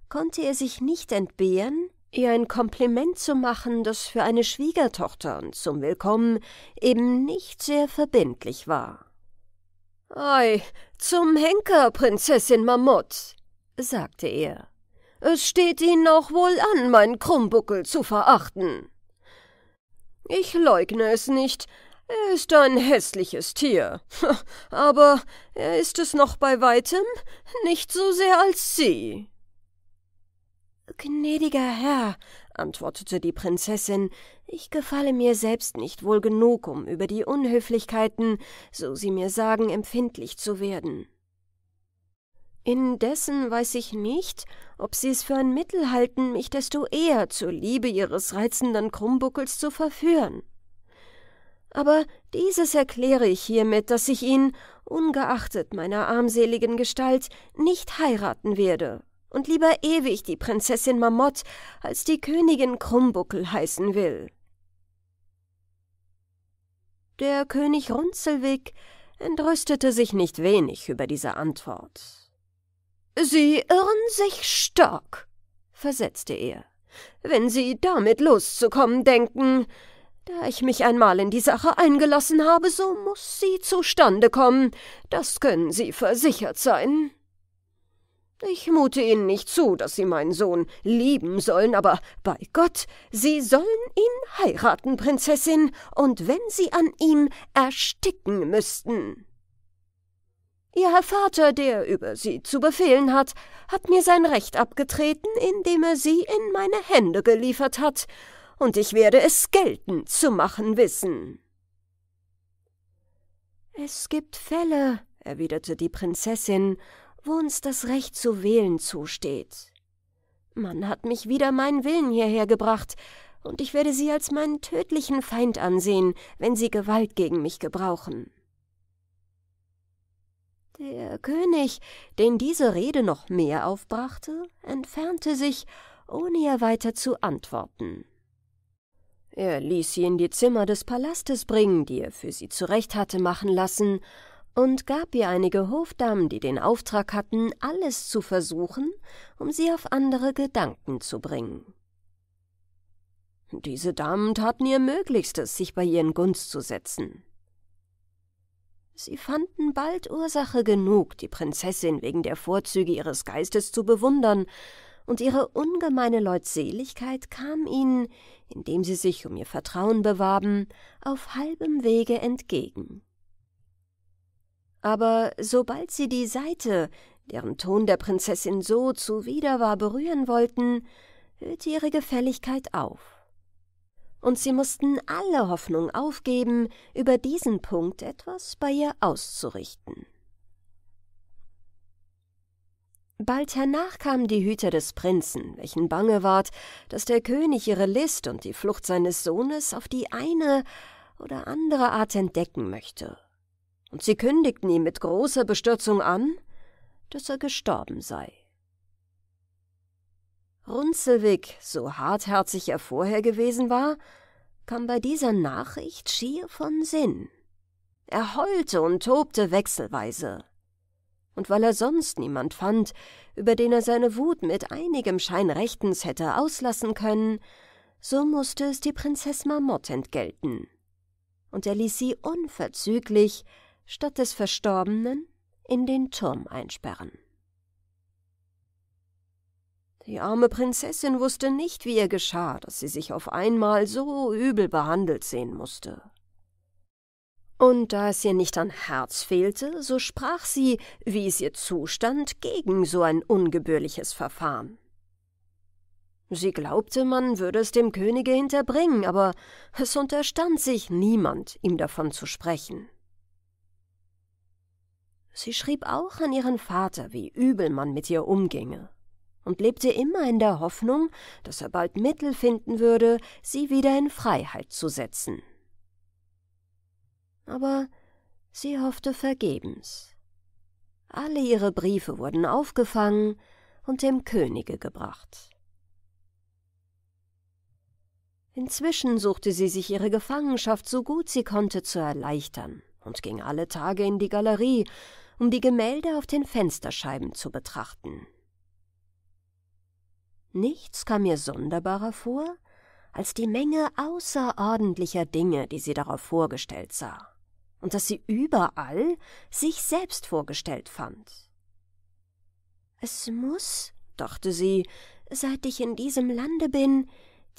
konnte er sich nicht entbehren, ihr ein Kompliment zu machen, das für eine Schwiegertochter und zum Willkommen eben nicht sehr verbindlich war. Ei, zum Henker, Prinzessin Mammut, sagte er. Es steht Ihnen auch wohl an, meinen Krummbuckel zu verachten. Ich leugne es nicht, er ist ein hässliches Tier, aber er ist es noch bei weitem nicht so sehr als Sie. Gnädiger Herr, antwortete die Prinzessin, ich gefalle mir selbst nicht wohl genug, um über die Unhöflichkeiten, so sie mir sagen, empfindlich zu werden. Indessen weiß ich nicht, ob Sie es für ein Mittel halten, mich desto eher zur Liebe Ihres reizenden Krummbuckels zu verführen. Aber dieses erkläre ich hiermit, dass ich ihn, ungeachtet meiner armseligen Gestalt, nicht heiraten werde und lieber ewig die Prinzessin Mamott als die Königin Krummbuckel heißen will. Der König Runzelwig entrüstete sich nicht wenig über diese Antwort. Sie irren sich stark, versetzte er, wenn Sie damit loszukommen denken. Da ich mich einmal in die Sache eingelassen habe, so muß sie zustande kommen, das können Sie versichert sein. Ich mute Ihnen nicht zu, dass Sie meinen Sohn lieben sollen, aber bei Gott, Sie sollen ihn heiraten, Prinzessin, und wenn Sie an ihm ersticken müssten. Ihr Herr Vater, der über Sie zu befehlen hat, hat mir sein Recht abgetreten, indem er Sie in meine Hände geliefert hat, und ich werde es geltend zu machen wissen. Es gibt Fälle, erwiderte die Prinzessin, wo uns das Recht zu wählen zusteht. Man hat mich wider meinen Willen hierher gebracht, und ich werde sie als meinen tödlichen Feind ansehen, wenn sie Gewalt gegen mich gebrauchen. Der König, den diese Rede noch mehr aufbrachte, entfernte sich, ohne ihr weiter zu antworten. Er ließ sie in die Zimmer des Palastes bringen, die er für sie zurecht hatte machen lassen, und gab ihr einige Hofdamen, die den Auftrag hatten, alles zu versuchen, um sie auf andere Gedanken zu bringen. Diese Damen taten ihr Möglichstes, sich bei ihren Gunst zu setzen. Sie fanden bald Ursache genug, die Prinzessin wegen der Vorzüge ihres Geistes zu bewundern, und ihre ungemeine Leutseligkeit kam ihnen, indem sie sich um ihr Vertrauen bewarben, auf halbem Wege entgegen aber sobald sie die Saite, deren Ton der Prinzessin so zuwider war, berühren wollten, hörte ihre Gefälligkeit auf. Und sie mussten alle Hoffnung aufgeben, über diesen Punkt etwas bei ihr auszurichten. Bald hernach kamen die Hüter des Prinzen, welchen bange ward, dass der König ihre List und die Flucht seines Sohnes auf die eine oder andere Art entdecken möchte und sie kündigten ihm mit großer Bestürzung an, dass er gestorben sei. Runzelwig, so hartherzig er vorher gewesen war, kam bei dieser Nachricht schier von Sinn. Er heulte und tobte wechselweise. Und weil er sonst niemand fand, über den er seine Wut mit einigem Schein rechtens hätte auslassen können, so musste es die Prinzess Marmott entgelten. Und er ließ sie unverzüglich statt des Verstorbenen in den Turm einsperren. Die arme Prinzessin wusste nicht, wie ihr geschah, dass sie sich auf einmal so übel behandelt sehen musste. Und da es ihr nicht an Herz fehlte, so sprach sie, wie es ihr zustand, gegen so ein ungebührliches Verfahren. Sie glaubte, man würde es dem Könige hinterbringen, aber es unterstand sich niemand, ihm davon zu sprechen. Sie schrieb auch an ihren Vater, wie übel man mit ihr umginge, und lebte immer in der Hoffnung, dass er bald Mittel finden würde, sie wieder in Freiheit zu setzen. Aber sie hoffte vergebens. Alle ihre Briefe wurden aufgefangen und dem Könige gebracht. Inzwischen suchte sie sich ihre Gefangenschaft so gut sie konnte zu erleichtern und ging alle Tage in die Galerie, um die Gemälde auf den Fensterscheiben zu betrachten. Nichts kam mir sonderbarer vor, als die Menge außerordentlicher Dinge, die sie darauf vorgestellt sah, und dass sie überall sich selbst vorgestellt fand. Es muß, dachte sie, seit ich in diesem Lande bin,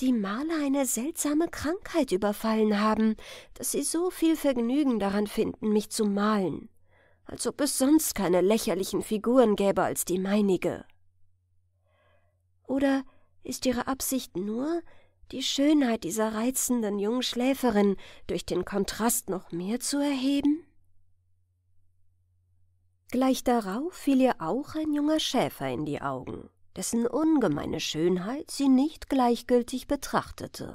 die Maler eine seltsame Krankheit überfallen haben, dass sie so viel Vergnügen daran finden, mich zu malen als ob es sonst keine lächerlichen Figuren gäbe als die meinige. Oder ist ihre Absicht nur, die Schönheit dieser reizenden jungen Schläferin durch den Kontrast noch mehr zu erheben? Gleich darauf fiel ihr auch ein junger Schäfer in die Augen, dessen ungemeine Schönheit sie nicht gleichgültig betrachtete.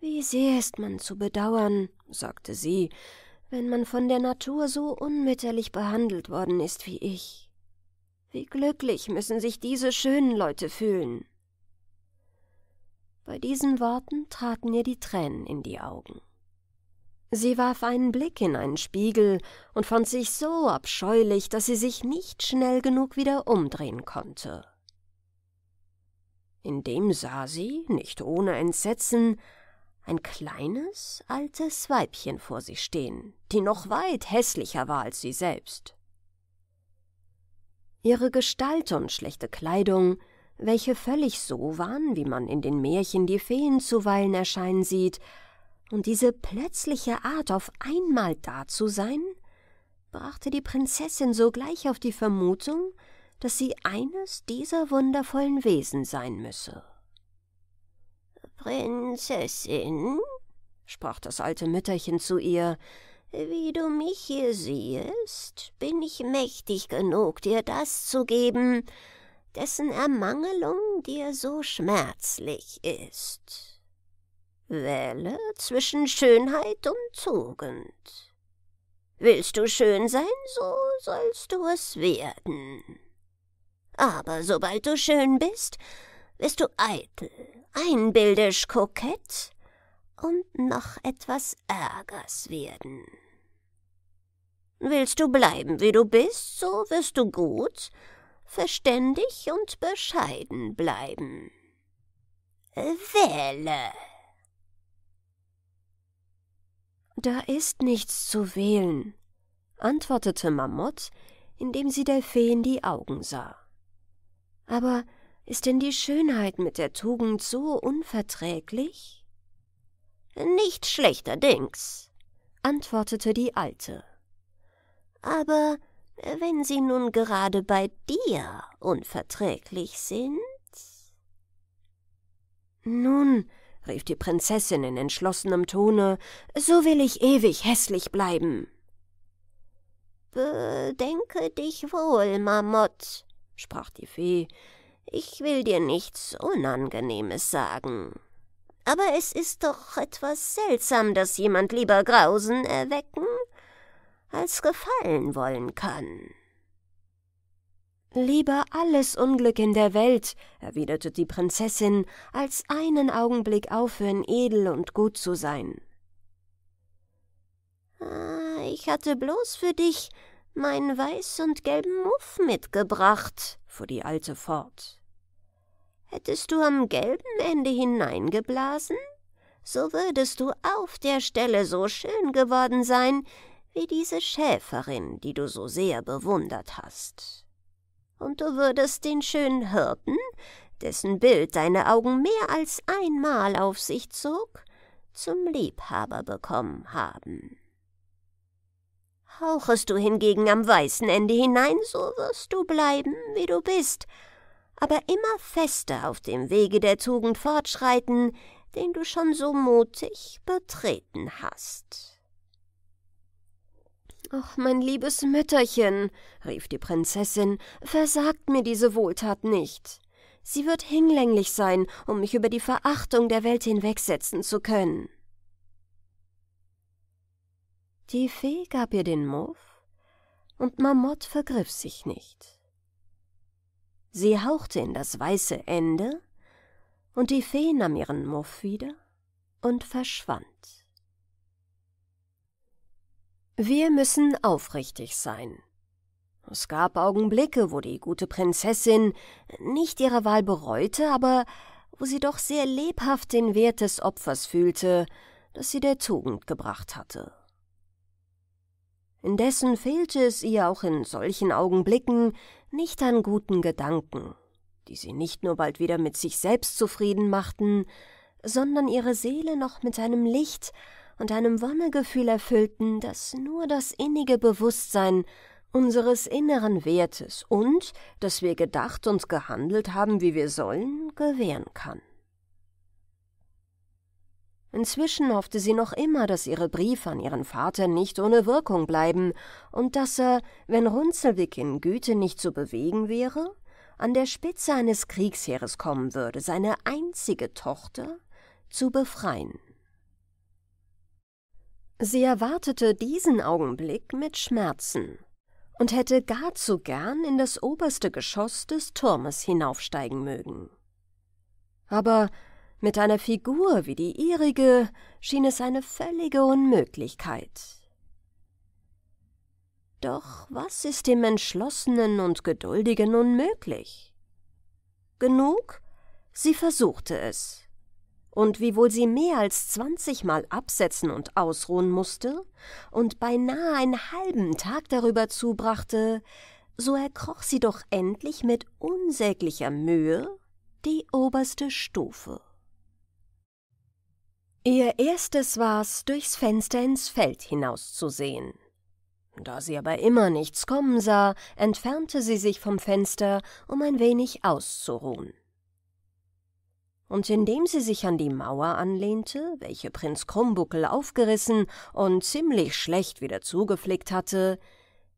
Wie sehr ist man zu bedauern, sagte sie, wenn man von der Natur so unmütterlich behandelt worden ist wie ich. Wie glücklich müssen sich diese schönen Leute fühlen. Bei diesen Worten traten ihr die Tränen in die Augen. Sie warf einen Blick in einen Spiegel und fand sich so abscheulich, dass sie sich nicht schnell genug wieder umdrehen konnte. In dem sah sie, nicht ohne Entsetzen, ein kleines, altes Weibchen vor sich stehen, die noch weit hässlicher war als sie selbst. Ihre Gestalt und schlechte Kleidung, welche völlig so waren, wie man in den Märchen die Feen zuweilen erscheinen sieht, und diese plötzliche Art, auf einmal da zu sein, brachte die Prinzessin sogleich auf die Vermutung, dass sie eines dieser wundervollen Wesen sein müsse. Prinzessin, sprach das alte Mütterchen zu ihr, wie du mich hier siehest, bin ich mächtig genug, dir das zu geben, dessen Ermangelung dir so schmerzlich ist. Wähle zwischen Schönheit und Tugend. Willst du schön sein, so sollst du es werden. Aber sobald du schön bist, bist du eitel, einbildisch, kokett und noch etwas Ärgers werden. Willst du bleiben, wie du bist, so wirst du gut, verständig und bescheiden bleiben. Wähle. Da ist nichts zu wählen, antwortete Mammut, indem sie der Fee in die Augen sah. Aber ist denn die Schönheit mit der Tugend so unverträglich? Nicht schlechterdings, antwortete die Alte. Aber wenn sie nun gerade bei dir unverträglich sind? Nun, rief die Prinzessin in entschlossenem Tone, so will ich ewig hässlich bleiben. Bedenke dich wohl, Marmot, sprach die Fee, ich will dir nichts Unangenehmes sagen. Aber es ist doch etwas seltsam, dass jemand lieber Grausen erwecken als gefallen wollen kann. Lieber alles Unglück in der Welt, erwiderte die Prinzessin, als einen Augenblick aufhören, edel und gut zu sein. Ah, ich hatte bloß für dich meinen weiß und gelben Muff mitgebracht, fuhr die Alte fort. Hättest du am gelben Ende hineingeblasen, so würdest du auf der Stelle so schön geworden sein, wie diese Schäferin, die du so sehr bewundert hast. Und du würdest den schönen Hirten, dessen Bild deine Augen mehr als einmal auf sich zog, zum Liebhaber bekommen haben. Hauchest du hingegen am weißen Ende hinein, so wirst du bleiben, wie du bist, aber immer fester auf dem Wege der Tugend fortschreiten, den du schon so mutig betreten hast. »Ach, mein liebes Mütterchen«, rief die Prinzessin, »versagt mir diese Wohltat nicht. Sie wird hinlänglich sein, um mich über die Verachtung der Welt hinwegsetzen zu können.« Die Fee gab ihr den Muff, und Mamotte vergriff sich nicht. Sie hauchte in das weiße Ende, und die Fee nahm ihren Muff wieder und verschwand. Wir müssen aufrichtig sein. Es gab Augenblicke, wo die gute Prinzessin nicht ihre Wahl bereute, aber wo sie doch sehr lebhaft den Wert des Opfers fühlte, das sie der Tugend gebracht hatte. Indessen fehlte es ihr auch in solchen Augenblicken nicht an guten Gedanken, die sie nicht nur bald wieder mit sich selbst zufrieden machten, sondern ihre Seele noch mit einem Licht und einem Wonnegefühl erfüllten, das nur das innige Bewusstsein unseres inneren Wertes und, dass wir gedacht und gehandelt haben, wie wir sollen, gewähren kann. Inzwischen hoffte sie noch immer, dass ihre Briefe an ihren Vater nicht ohne Wirkung bleiben und dass er, wenn Runzelwig in Güte nicht zu bewegen wäre, an der Spitze eines Kriegsheeres kommen würde, seine einzige Tochter zu befreien. Sie erwartete diesen Augenblick mit Schmerzen und hätte gar zu gern in das oberste Geschoss des Turmes hinaufsteigen mögen. Aber mit einer Figur wie die ihrige schien es eine völlige Unmöglichkeit. Doch was ist dem Entschlossenen und Geduldigen unmöglich? Genug? Sie versuchte es. Und wiewohl sie mehr als zwanzigmal absetzen und ausruhen musste und beinahe einen halben Tag darüber zubrachte, so erkroch sie doch endlich mit unsäglicher Mühe die oberste Stufe. Ihr erstes war's, durchs Fenster ins Feld hinauszusehen. Da sie aber immer nichts kommen sah, entfernte sie sich vom Fenster, um ein wenig auszuruhen. Und indem sie sich an die Mauer anlehnte, welche Prinz Krummbuckel aufgerissen und ziemlich schlecht wieder zugeflickt hatte,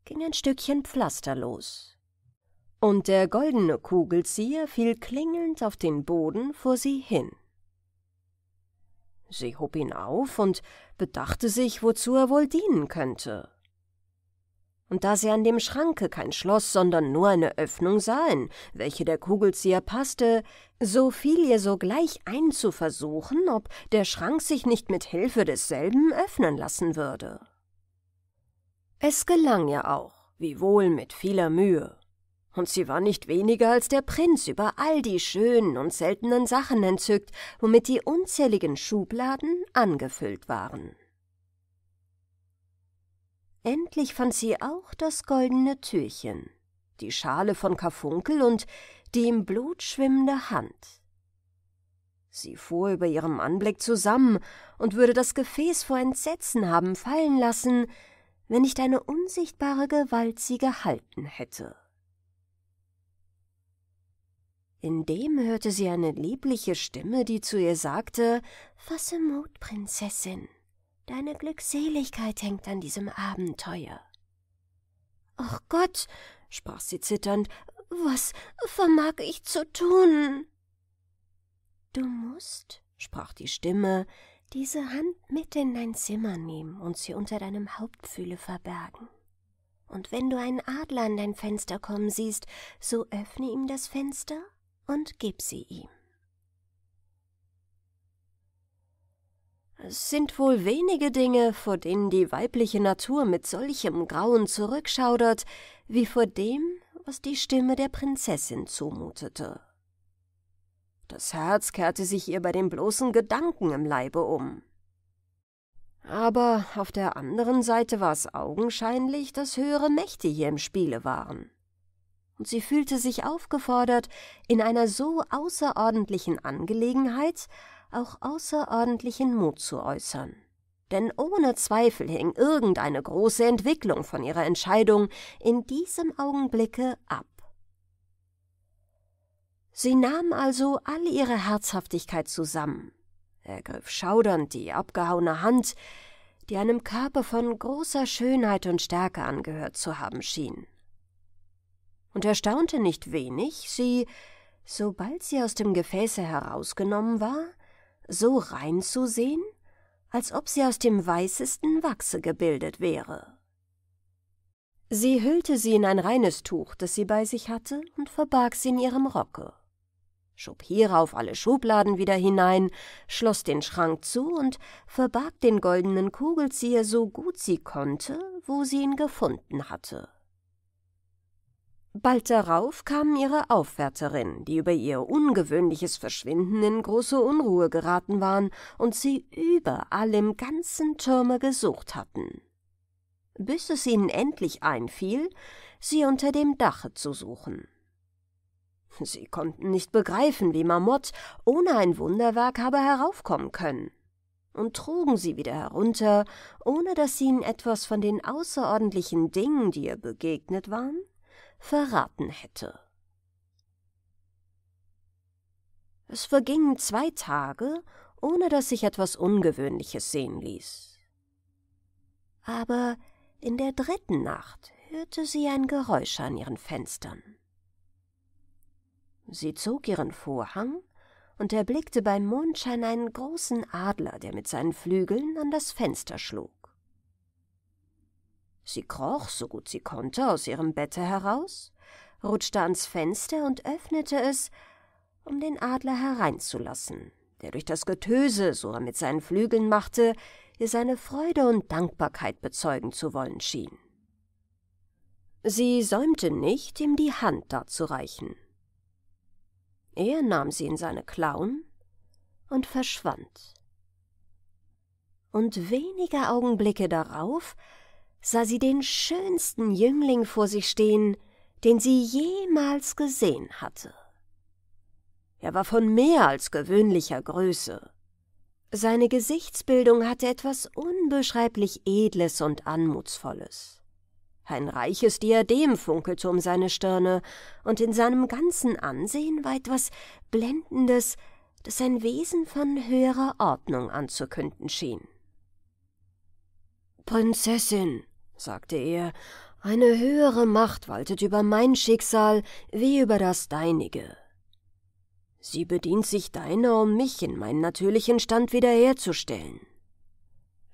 ging ein Stückchen Pflaster los. Und der goldene Kugelzieher fiel klingelnd auf den Boden vor sie hin. Sie hob ihn auf und bedachte sich, wozu er wohl dienen könnte. Und da sie an dem Schranke kein Schloss, sondern nur eine Öffnung sahen, welche der Kugelzieher passte, so fiel ihr sogleich ein zu versuchen, ob der Schrank sich nicht mit Hilfe desselben öffnen lassen würde. Es gelang ihr auch, wiewohl mit vieler Mühe und sie war nicht weniger als der Prinz über all die schönen und seltenen Sachen entzückt, womit die unzähligen Schubladen angefüllt waren. Endlich fand sie auch das goldene Türchen, die Schale von Karfunkel und die im Blut schwimmende Hand. Sie fuhr über ihrem Anblick zusammen und würde das Gefäß vor Entsetzen haben fallen lassen, wenn nicht eine unsichtbare Gewalt sie gehalten hätte. In dem hörte sie eine liebliche Stimme, die zu ihr sagte, »Fasse Mut, Prinzessin, deine Glückseligkeit hängt an diesem Abenteuer.« »Ach Gott«, sprach sie zitternd, »was vermag ich zu tun?« »Du musst«, sprach die Stimme, »diese Hand mit in dein Zimmer nehmen und sie unter deinem Hauptfühle verbergen.« und wenn du einen Adler an dein Fenster kommen siehst, so öffne ihm das Fenster und gib sie ihm. Es sind wohl wenige Dinge, vor denen die weibliche Natur mit solchem Grauen zurückschaudert, wie vor dem, was die Stimme der Prinzessin zumutete. Das Herz kehrte sich ihr bei dem bloßen Gedanken im Leibe um. Aber auf der anderen Seite war es augenscheinlich, dass höhere Mächte hier im Spiele waren und sie fühlte sich aufgefordert, in einer so außerordentlichen Angelegenheit auch außerordentlichen Mut zu äußern. Denn ohne Zweifel hing irgendeine große Entwicklung von ihrer Entscheidung in diesem Augenblicke ab. Sie nahm also all ihre Herzhaftigkeit zusammen, ergriff schaudernd die abgehauene Hand, die einem Körper von großer Schönheit und Stärke angehört zu haben schien und erstaunte nicht wenig, sie, sobald sie aus dem Gefäße herausgenommen war, so rein zu sehen, als ob sie aus dem weißesten Wachse gebildet wäre. Sie hüllte sie in ein reines Tuch, das sie bei sich hatte, und verbarg sie in ihrem Rocke, schob hierauf alle Schubladen wieder hinein, schloss den Schrank zu und verbarg den goldenen Kugelzieher so gut sie konnte, wo sie ihn gefunden hatte. Bald darauf kam ihre Aufwärterin, die über ihr ungewöhnliches Verschwinden in große Unruhe geraten waren und sie überall im ganzen Türme gesucht hatten. Bis es ihnen endlich einfiel, sie unter dem Dache zu suchen. Sie konnten nicht begreifen, wie Marmott ohne ein Wunderwerk habe heraufkommen können, und trugen sie wieder herunter, ohne dass ihnen etwas von den außerordentlichen Dingen, die ihr begegnet waren, verraten hätte. Es vergingen zwei Tage, ohne dass sich etwas Ungewöhnliches sehen ließ. Aber in der dritten Nacht hörte sie ein Geräusch an ihren Fenstern. Sie zog ihren Vorhang und erblickte beim Mondschein einen großen Adler, der mit seinen Flügeln an das Fenster schlug. Sie kroch, so gut sie konnte, aus ihrem Bette heraus, rutschte ans Fenster und öffnete es, um den Adler hereinzulassen, der durch das Getöse, so er mit seinen Flügeln machte, ihr seine Freude und Dankbarkeit bezeugen zu wollen schien. Sie säumte nicht, ihm die Hand darzureichen. Er nahm sie in seine Klauen und verschwand. Und wenige Augenblicke darauf sah sie den schönsten Jüngling vor sich stehen, den sie jemals gesehen hatte. Er war von mehr als gewöhnlicher Größe. Seine Gesichtsbildung hatte etwas unbeschreiblich Edles und Anmutsvolles. Ein reiches Diadem funkelte um seine Stirne, und in seinem ganzen Ansehen war etwas Blendendes, das ein Wesen von höherer Ordnung anzukünden schien. Prinzessin, sagte er, eine höhere Macht waltet über mein Schicksal wie über das deinige. Sie bedient sich deiner, um mich in meinen natürlichen Stand wiederherzustellen.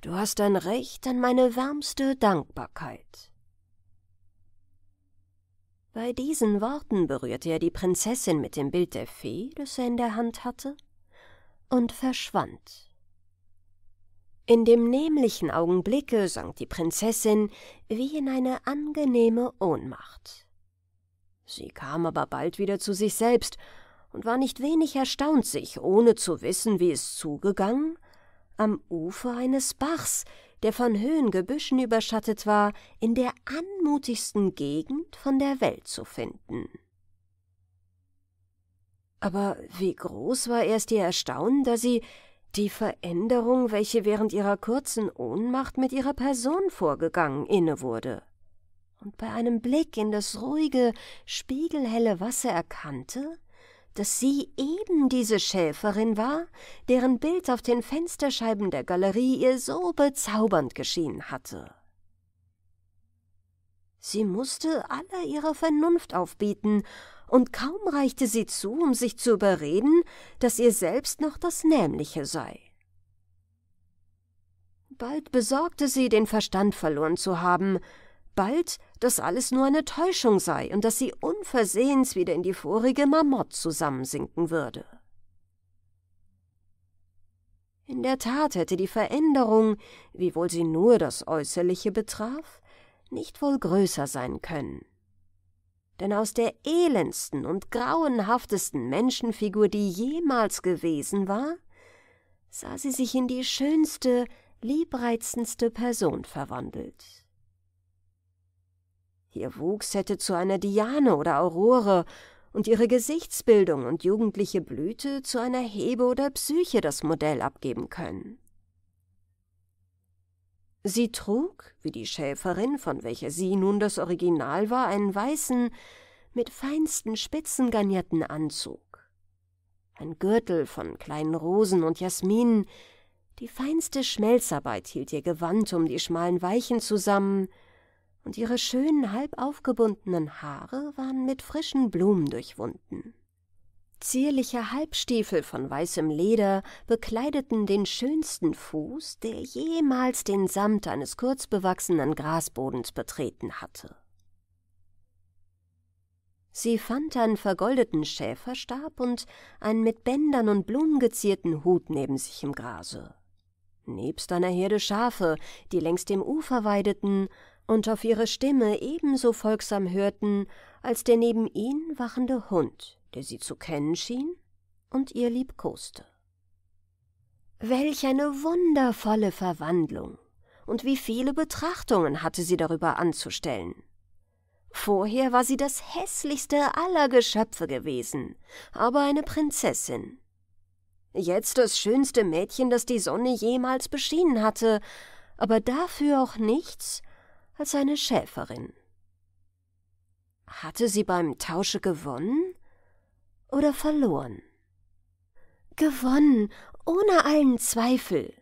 Du hast ein Recht an meine wärmste Dankbarkeit. Bei diesen Worten berührte er die Prinzessin mit dem Bild der Fee, das er in der Hand hatte, und verschwand. In dem nämlichen Augenblicke sank die Prinzessin wie in eine angenehme Ohnmacht. Sie kam aber bald wieder zu sich selbst und war nicht wenig erstaunt, sich, ohne zu wissen, wie es zugegangen, am Ufer eines Bachs, der von Höhengebüschen überschattet war, in der anmutigsten Gegend von der Welt zu finden. Aber wie groß war erst ihr Erstaunen, da sie, die Veränderung, welche während ihrer kurzen Ohnmacht mit ihrer Person vorgegangen inne wurde, und bei einem Blick in das ruhige, spiegelhelle Wasser erkannte, dass sie eben diese Schäferin war, deren Bild auf den Fensterscheiben der Galerie ihr so bezaubernd geschienen hatte. Sie musste aller ihrer Vernunft aufbieten und kaum reichte sie zu, um sich zu überreden, dass ihr selbst noch das Nämliche sei. Bald besorgte sie, den Verstand verloren zu haben, bald, dass alles nur eine Täuschung sei und dass sie unversehens wieder in die vorige Marmott zusammensinken würde. In der Tat hätte die Veränderung, wiewohl sie nur das Äußerliche betraf, nicht wohl größer sein können denn aus der elendsten und grauenhaftesten Menschenfigur, die jemals gewesen war, sah sie sich in die schönste, liebreizendste Person verwandelt. Ihr Wuchs hätte zu einer Diane oder Aurore und ihre Gesichtsbildung und jugendliche Blüte zu einer Hebe oder Psyche das Modell abgeben können. Sie trug, wie die Schäferin, von welcher sie nun das Original war, einen weißen, mit feinsten Spitzen garnierten Anzug. Ein Gürtel von kleinen Rosen und Jasminen, die feinste Schmelzarbeit hielt ihr Gewand um die schmalen Weichen zusammen, und ihre schönen, halb aufgebundenen Haare waren mit frischen Blumen durchwunden. Zierliche Halbstiefel von weißem Leder bekleideten den schönsten Fuß, der jemals den Samt eines kurzbewachsenen Grasbodens betreten hatte. Sie fand einen vergoldeten Schäferstab und einen mit Bändern und Blumen gezierten Hut neben sich im Grase. Nebst einer Herde Schafe, die längs dem Ufer weideten und auf ihre Stimme ebenso folgsam hörten als der neben ihnen wachende Hund, der sie zu kennen schien und ihr liebkoste. Welch eine wundervolle Verwandlung und wie viele Betrachtungen hatte sie darüber anzustellen. Vorher war sie das hässlichste aller Geschöpfe gewesen, aber eine Prinzessin. Jetzt das schönste Mädchen, das die Sonne jemals beschienen hatte, aber dafür auch nichts als eine Schäferin. Hatte sie beim Tausche gewonnen? oder verloren? Gewonnen, ohne allen Zweifel.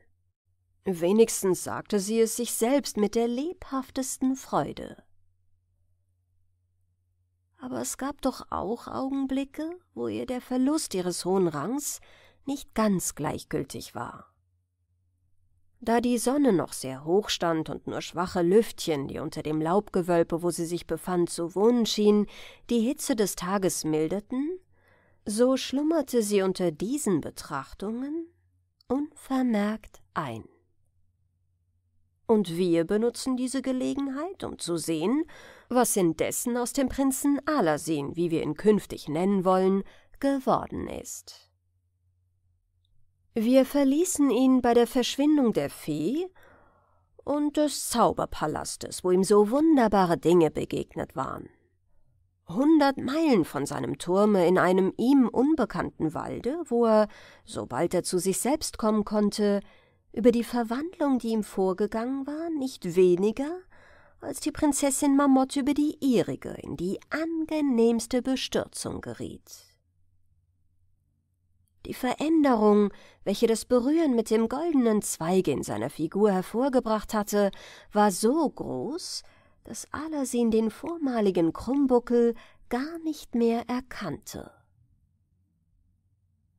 Wenigstens sagte sie es sich selbst mit der lebhaftesten Freude. Aber es gab doch auch Augenblicke, wo ihr der Verlust ihres hohen Rangs nicht ganz gleichgültig war. Da die Sonne noch sehr hoch stand und nur schwache Lüftchen, die unter dem Laubgewölbe, wo sie sich befand, zu wohnen schienen, die Hitze des Tages milderten, so schlummerte sie unter diesen Betrachtungen unvermerkt ein. Und wir benutzen diese Gelegenheit, um zu sehen, was indessen aus dem Prinzen Alasin, wie wir ihn künftig nennen wollen, geworden ist. Wir verließen ihn bei der Verschwindung der Fee und des Zauberpalastes, wo ihm so wunderbare Dinge begegnet waren hundert Meilen von seinem Turme in einem ihm unbekannten Walde, wo er, sobald er zu sich selbst kommen konnte, über die Verwandlung, die ihm vorgegangen war, nicht weniger als die Prinzessin Mamotte über die ihrige in die angenehmste Bestürzung geriet. Die Veränderung, welche das Berühren mit dem goldenen Zweige in seiner Figur hervorgebracht hatte, war so groß, dass Alasin den vormaligen Krummbuckel gar nicht mehr erkannte.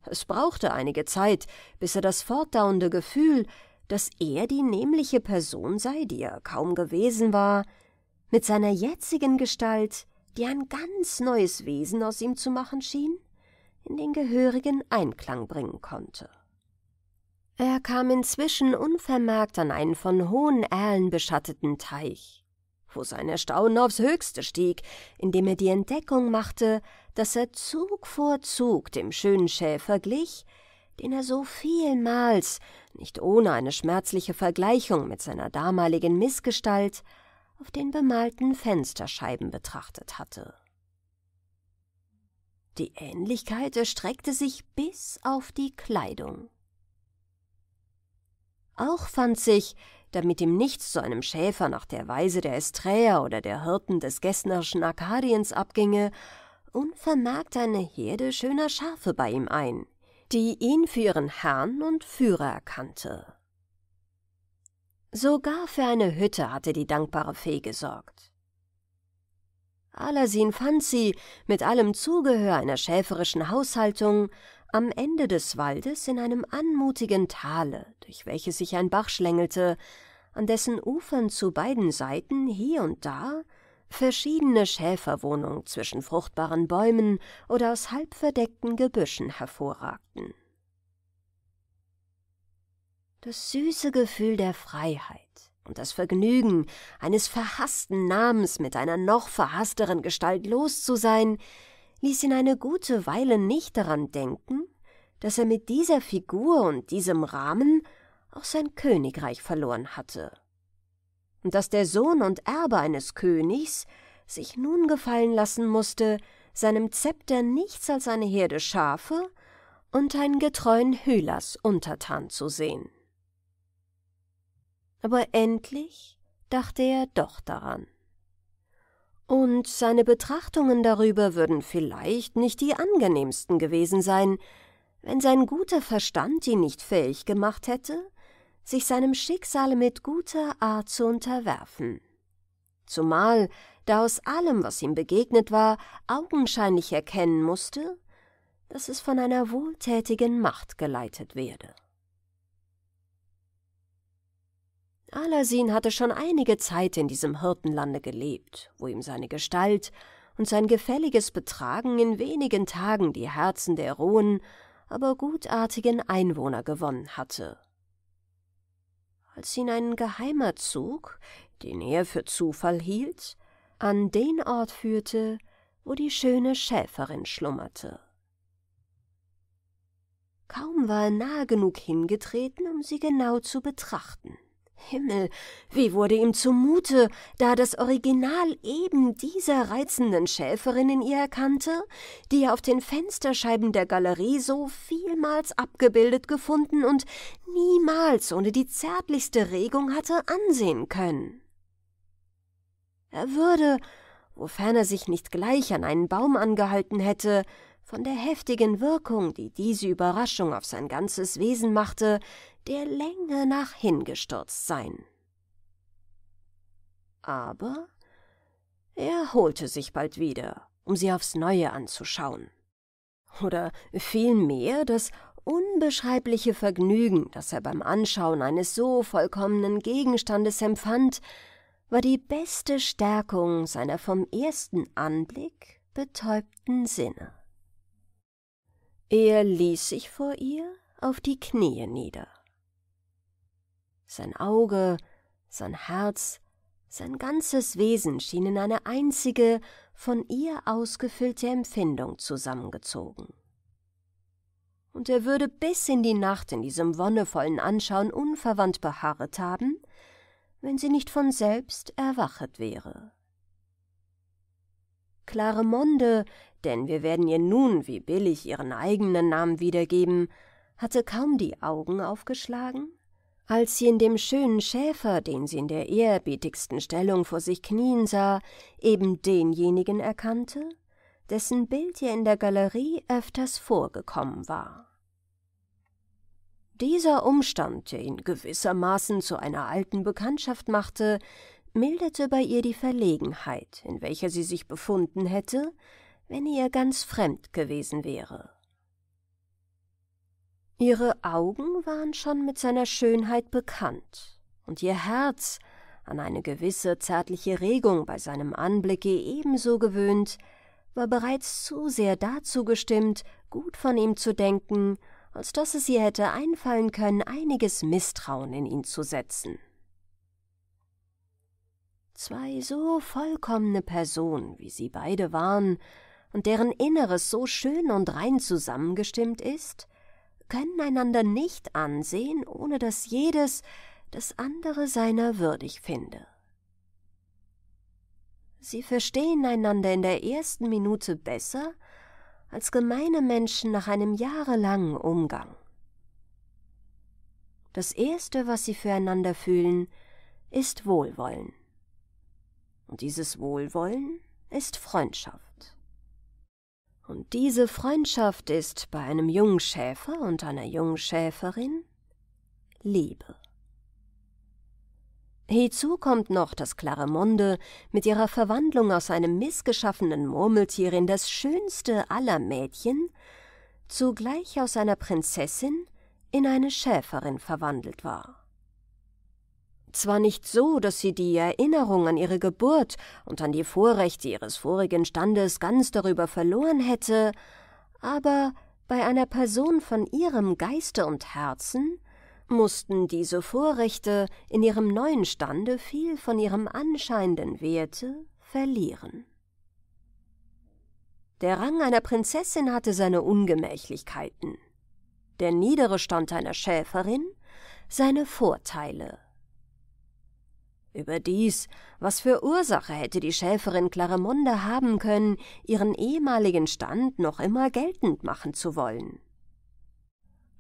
Es brauchte einige Zeit, bis er das fortdauernde Gefühl, dass er die nämliche Person sei, die er kaum gewesen war, mit seiner jetzigen Gestalt, die ein ganz neues Wesen aus ihm zu machen schien, in den gehörigen Einklang bringen konnte. Er kam inzwischen unvermerkt an einen von hohen Erlen beschatteten Teich wo sein Erstaunen aufs höchste stieg, indem er die Entdeckung machte, dass er Zug vor Zug dem schönen Schäfer glich, den er so vielmals, nicht ohne eine schmerzliche Vergleichung mit seiner damaligen Missgestalt, auf den bemalten Fensterscheiben betrachtet hatte. Die Ähnlichkeit erstreckte sich bis auf die Kleidung. Auch fand sich, damit ihm nichts zu einem Schäfer nach der Weise der Esträer oder der Hirten des gessnerischen Arkadiens abginge, unvermerkt eine Herde schöner Schafe bei ihm ein, die ihn für ihren Herrn und Führer erkannte. Sogar für eine Hütte hatte die dankbare Fee gesorgt. Alasin fand sie, mit allem Zugehör einer schäferischen Haushaltung, am Ende des Waldes in einem anmutigen Tale, durch welches sich ein Bach schlängelte, an dessen Ufern zu beiden Seiten hier und da verschiedene Schäferwohnungen zwischen fruchtbaren Bäumen oder aus halbverdeckten Gebüschen hervorragten. Das süße Gefühl der Freiheit und das Vergnügen, eines verhassten Namens mit einer noch verhassteren Gestalt los zu sein, ließ ihn eine gute Weile nicht daran denken, dass er mit dieser Figur und diesem Rahmen auch sein Königreich verloren hatte. Und dass der Sohn und Erbe eines Königs sich nun gefallen lassen musste, seinem Zepter nichts als eine Herde Schafe und einen getreuen Hylas untertan zu sehen. Aber endlich dachte er doch daran und seine Betrachtungen darüber würden vielleicht nicht die angenehmsten gewesen sein, wenn sein guter Verstand ihn nicht fähig gemacht hätte, sich seinem Schicksale mit guter Art zu unterwerfen. Zumal, da aus allem, was ihm begegnet war, augenscheinlich erkennen musste, dass es von einer wohltätigen Macht geleitet werde. Alasin hatte schon einige Zeit in diesem Hirtenlande gelebt, wo ihm seine Gestalt und sein gefälliges Betragen in wenigen Tagen die Herzen der rohen, aber gutartigen Einwohner gewonnen hatte. Als ihn ein geheimer Zug, den er für Zufall hielt, an den Ort führte, wo die schöne Schäferin schlummerte. Kaum war er nahe genug hingetreten, um sie genau zu betrachten. Himmel, wie wurde ihm zumute, da das Original eben dieser reizenden Schäferin in ihr erkannte, die er auf den Fensterscheiben der Galerie so vielmals abgebildet gefunden und niemals ohne die zärtlichste Regung hatte ansehen können. Er würde, wofern er sich nicht gleich an einen Baum angehalten hätte, von der heftigen Wirkung, die diese Überraschung auf sein ganzes Wesen machte, der Länge nach hingestürzt sein. Aber er holte sich bald wieder, um sie aufs Neue anzuschauen. Oder vielmehr das unbeschreibliche Vergnügen, das er beim Anschauen eines so vollkommenen Gegenstandes empfand, war die beste Stärkung seiner vom ersten Anblick betäubten Sinne. Er ließ sich vor ihr auf die Knie nieder. Sein Auge, sein Herz, sein ganzes Wesen schien in eine einzige, von ihr ausgefüllte Empfindung zusammengezogen. Und er würde bis in die Nacht in diesem wonnevollen Anschauen unverwandt beharret haben, wenn sie nicht von selbst erwachet wäre. Klare Monde, denn wir werden ihr nun, wie billig, ihren eigenen Namen wiedergeben, hatte kaum die Augen aufgeschlagen, als sie in dem schönen Schäfer, den sie in der ehrerbietigsten Stellung vor sich knien sah, eben denjenigen erkannte, dessen Bild ihr in der Galerie öfters vorgekommen war. Dieser Umstand, der ihn gewissermaßen zu einer alten Bekanntschaft machte, milderte bei ihr die Verlegenheit, in welcher sie sich befunden hätte, wenn er ganz fremd gewesen wäre. Ihre Augen waren schon mit seiner Schönheit bekannt, und ihr Herz, an eine gewisse zärtliche Regung bei seinem Anblicke ebenso gewöhnt, war bereits zu sehr dazu gestimmt, gut von ihm zu denken, als dass es ihr hätte einfallen können, einiges Misstrauen in ihn zu setzen. Zwei so vollkommene Personen, wie sie beide waren, und deren Inneres so schön und rein zusammengestimmt ist, können einander nicht ansehen, ohne dass jedes das andere seiner würdig finde. Sie verstehen einander in der ersten Minute besser als gemeine Menschen nach einem jahrelangen Umgang. Das Erste, was sie füreinander fühlen, ist Wohlwollen. Und dieses Wohlwollen ist Freundschaft. Und diese Freundschaft ist bei einem jungen Schäfer und einer jungen Schäferin Liebe. Hierzu kommt noch, dass Claremonde mit ihrer Verwandlung aus einem missgeschaffenen Murmeltier in das schönste aller Mädchen zugleich aus einer Prinzessin in eine Schäferin verwandelt war. Zwar nicht so, dass sie die Erinnerung an ihre Geburt und an die Vorrechte ihres vorigen Standes ganz darüber verloren hätte, aber bei einer Person von ihrem Geiste und Herzen mussten diese Vorrechte in ihrem neuen Stande viel von ihrem anscheinenden Werte verlieren. Der Rang einer Prinzessin hatte seine Ungemächlichkeiten, der niedere Stand einer Schäferin seine Vorteile Überdies, was für Ursache hätte die Schäferin Claremonde haben können, ihren ehemaligen Stand noch immer geltend machen zu wollen?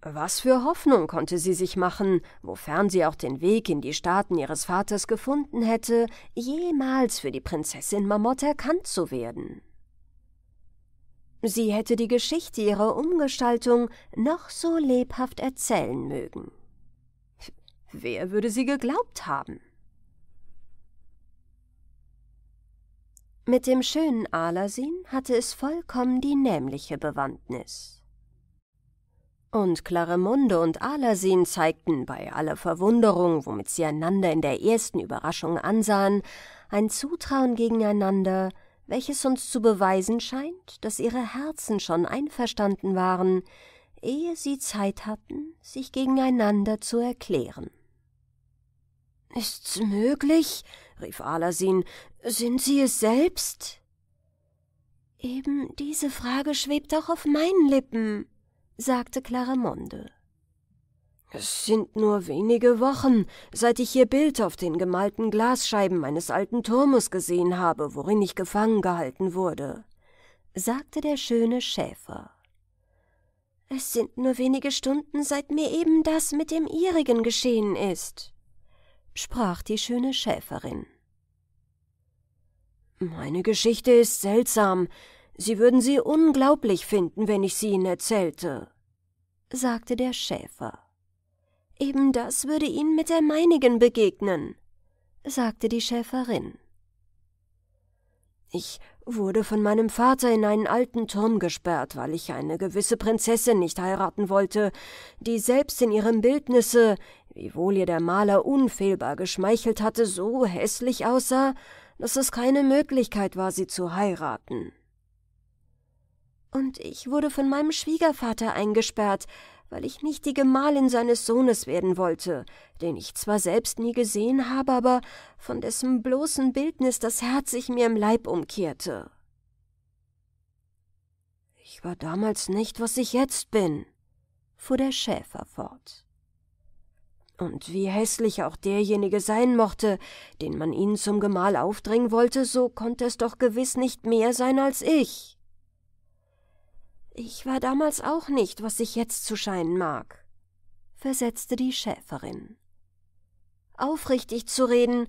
Was für Hoffnung konnte sie sich machen, wofern sie auch den Weg in die Staaten ihres Vaters gefunden hätte, jemals für die Prinzessin Mamotte erkannt zu werden? Sie hätte die Geschichte ihrer Umgestaltung noch so lebhaft erzählen mögen. Wer würde sie geglaubt haben? Mit dem schönen Alasin hatte es vollkommen die nämliche Bewandtnis. Und Claremunde und Alasin zeigten bei aller Verwunderung, womit sie einander in der ersten Überraschung ansahen, ein Zutrauen gegeneinander, welches uns zu beweisen scheint, dass ihre Herzen schon einverstanden waren, ehe sie Zeit hatten, sich gegeneinander zu erklären. »Ist's möglich?« rief Alasin, sind Sie es selbst? Eben diese Frage schwebt auch auf meinen Lippen, sagte Claramonde. Es sind nur wenige Wochen, seit ich Ihr Bild auf den gemalten Glasscheiben meines alten Turmes gesehen habe, worin ich gefangen gehalten wurde, sagte der schöne Schäfer. Es sind nur wenige Stunden, seit mir eben das mit dem ihrigen geschehen ist sprach die schöne Schäferin. Meine Geschichte ist seltsam. Sie würden sie unglaublich finden, wenn ich sie Ihnen erzählte, sagte der Schäfer. Eben das würde Ihnen mit der meinigen begegnen, sagte die Schäferin. Ich wurde von meinem Vater in einen alten Turm gesperrt, weil ich eine gewisse Prinzessin nicht heiraten wollte, die selbst in ihrem Bildnisse wiewohl ihr der Maler unfehlbar geschmeichelt hatte, so hässlich aussah, dass es keine Möglichkeit war, sie zu heiraten. Und ich wurde von meinem Schwiegervater eingesperrt, weil ich nicht die Gemahlin seines Sohnes werden wollte, den ich zwar selbst nie gesehen habe, aber von dessen bloßen Bildnis das Herz sich mir im Leib umkehrte. Ich war damals nicht, was ich jetzt bin, fuhr der Schäfer fort. Und wie hässlich auch derjenige sein mochte, den man ihnen zum Gemahl aufdringen wollte, so konnte es doch gewiss nicht mehr sein als ich. Ich war damals auch nicht, was ich jetzt zu scheinen mag, versetzte die Schäferin. Aufrichtig zu reden,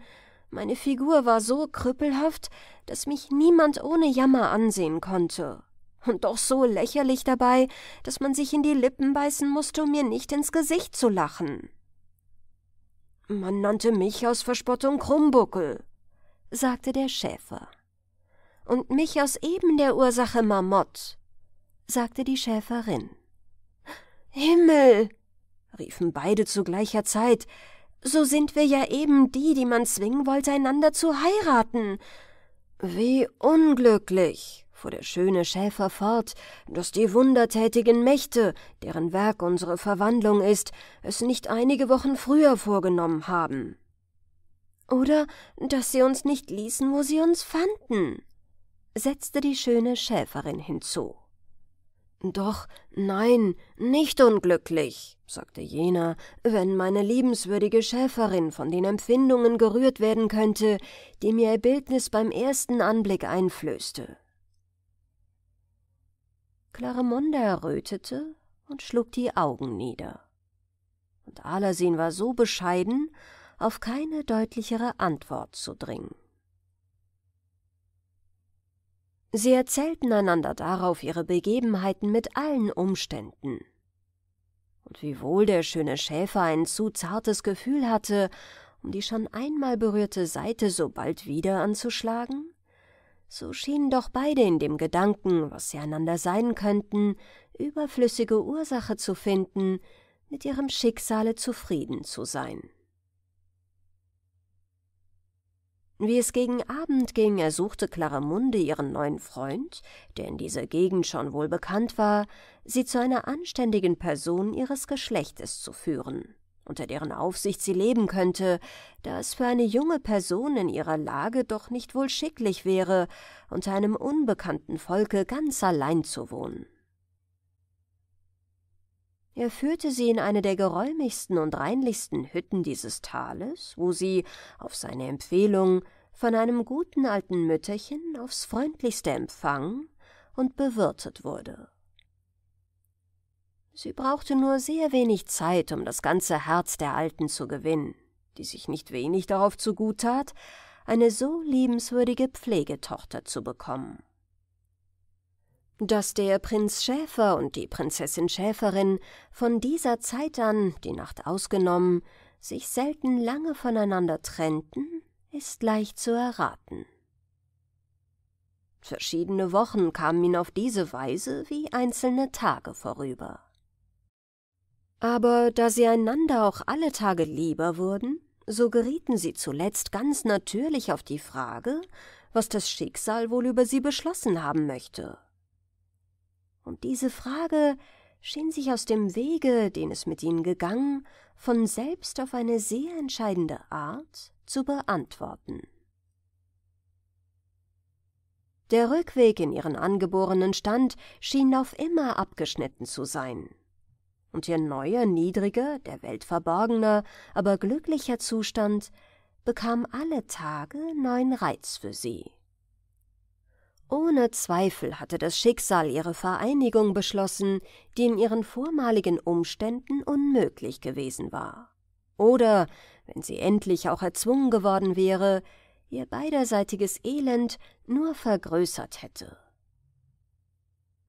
meine Figur war so krüppelhaft, dass mich niemand ohne Jammer ansehen konnte, und doch so lächerlich dabei, dass man sich in die Lippen beißen musste, um mir nicht ins Gesicht zu lachen. Man nannte mich aus Verspottung Krummbuckel, sagte der Schäfer. Und mich aus eben der Ursache Marmott, sagte die Schäferin. Himmel, riefen beide zu gleicher Zeit, so sind wir ja eben die, die man zwingen wollte, einander zu heiraten. Wie unglücklich fuhr der schöne Schäfer fort, dass die wundertätigen Mächte, deren Werk unsere Verwandlung ist, es nicht einige Wochen früher vorgenommen haben. Oder dass sie uns nicht ließen, wo sie uns fanden, setzte die schöne Schäferin hinzu. Doch nein, nicht unglücklich, sagte jener, wenn meine liebenswürdige Schäferin von den Empfindungen gerührt werden könnte, die mir ihr Bildnis beim ersten Anblick einflößte. Claremonde errötete und schlug die Augen nieder. Und Alasin war so bescheiden, auf keine deutlichere Antwort zu dringen. Sie erzählten einander darauf ihre Begebenheiten mit allen Umständen. Und wiewohl der schöne Schäfer ein zu zartes Gefühl hatte, um die schon einmal berührte Seite so bald wieder anzuschlagen, so schienen doch beide in dem Gedanken, was sie einander sein könnten, überflüssige Ursache zu finden, mit ihrem Schicksale zufrieden zu sein. Wie es gegen Abend ging, ersuchte Claramunde ihren neuen Freund, der in dieser Gegend schon wohl bekannt war, sie zu einer anständigen Person ihres Geschlechtes zu führen unter deren Aufsicht sie leben könnte, da es für eine junge Person in ihrer Lage doch nicht wohl schicklich wäre, unter einem unbekannten Volke ganz allein zu wohnen. Er führte sie in eine der geräumigsten und reinlichsten Hütten dieses Tales, wo sie, auf seine Empfehlung, von einem guten alten Mütterchen aufs freundlichste empfangen und bewirtet wurde. Sie brauchte nur sehr wenig Zeit, um das ganze Herz der Alten zu gewinnen, die sich nicht wenig darauf zugut tat, eine so liebenswürdige Pflegetochter zu bekommen. Dass der Prinz Schäfer und die Prinzessin Schäferin von dieser Zeit an, die Nacht ausgenommen, sich selten lange voneinander trennten, ist leicht zu erraten. Verschiedene Wochen kamen ihn auf diese Weise wie einzelne Tage vorüber. Aber da sie einander auch alle Tage lieber wurden, so gerieten sie zuletzt ganz natürlich auf die Frage, was das Schicksal wohl über sie beschlossen haben möchte. Und diese Frage schien sich aus dem Wege, den es mit ihnen gegangen, von selbst auf eine sehr entscheidende Art zu beantworten. Der Rückweg in ihren angeborenen Stand schien auf immer abgeschnitten zu sein, und ihr neuer, niedriger, der Welt verborgener, aber glücklicher Zustand bekam alle Tage neuen Reiz für sie. Ohne Zweifel hatte das Schicksal ihre Vereinigung beschlossen, die in ihren vormaligen Umständen unmöglich gewesen war. Oder, wenn sie endlich auch erzwungen geworden wäre, ihr beiderseitiges Elend nur vergrößert hätte.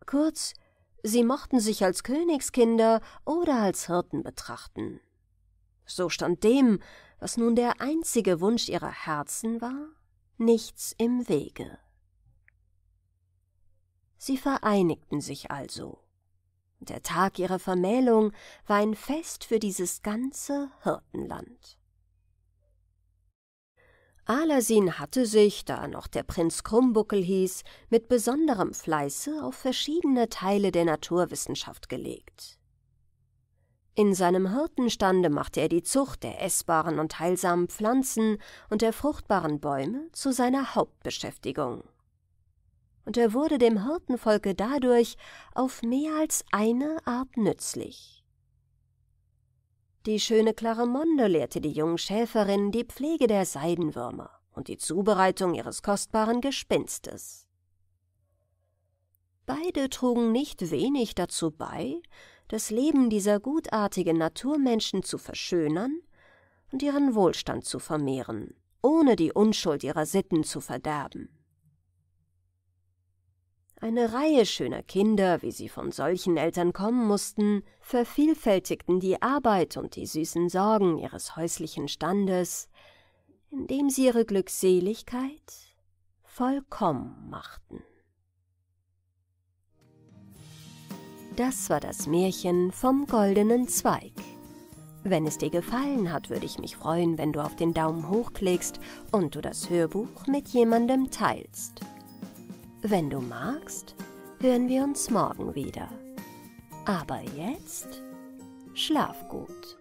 Kurz, Sie mochten sich als Königskinder oder als Hirten betrachten. So stand dem, was nun der einzige Wunsch ihrer Herzen war, nichts im Wege. Sie vereinigten sich also. Der Tag ihrer Vermählung war ein Fest für dieses ganze Hirtenland. Alasin hatte sich, da noch der Prinz Krummbuckel hieß, mit besonderem Fleiße auf verschiedene Teile der Naturwissenschaft gelegt. In seinem Hirtenstande machte er die Zucht der essbaren und heilsamen Pflanzen und der fruchtbaren Bäume zu seiner Hauptbeschäftigung. Und er wurde dem Hirtenvolke dadurch auf mehr als eine Art nützlich. Die schöne Claremonde lehrte die jungen Schäferinnen die Pflege der Seidenwürmer und die Zubereitung ihres kostbaren Gespinstes. Beide trugen nicht wenig dazu bei, das Leben dieser gutartigen Naturmenschen zu verschönern und ihren Wohlstand zu vermehren, ohne die Unschuld ihrer Sitten zu verderben. Eine Reihe schöner Kinder, wie sie von solchen Eltern kommen mussten, vervielfältigten die Arbeit und die süßen Sorgen ihres häuslichen Standes, indem sie ihre Glückseligkeit vollkommen machten. Das war das Märchen vom goldenen Zweig. Wenn es dir gefallen hat, würde ich mich freuen, wenn du auf den Daumen hoch klickst und du das Hörbuch mit jemandem teilst. Wenn du magst, hören wir uns morgen wieder. Aber jetzt schlaf gut.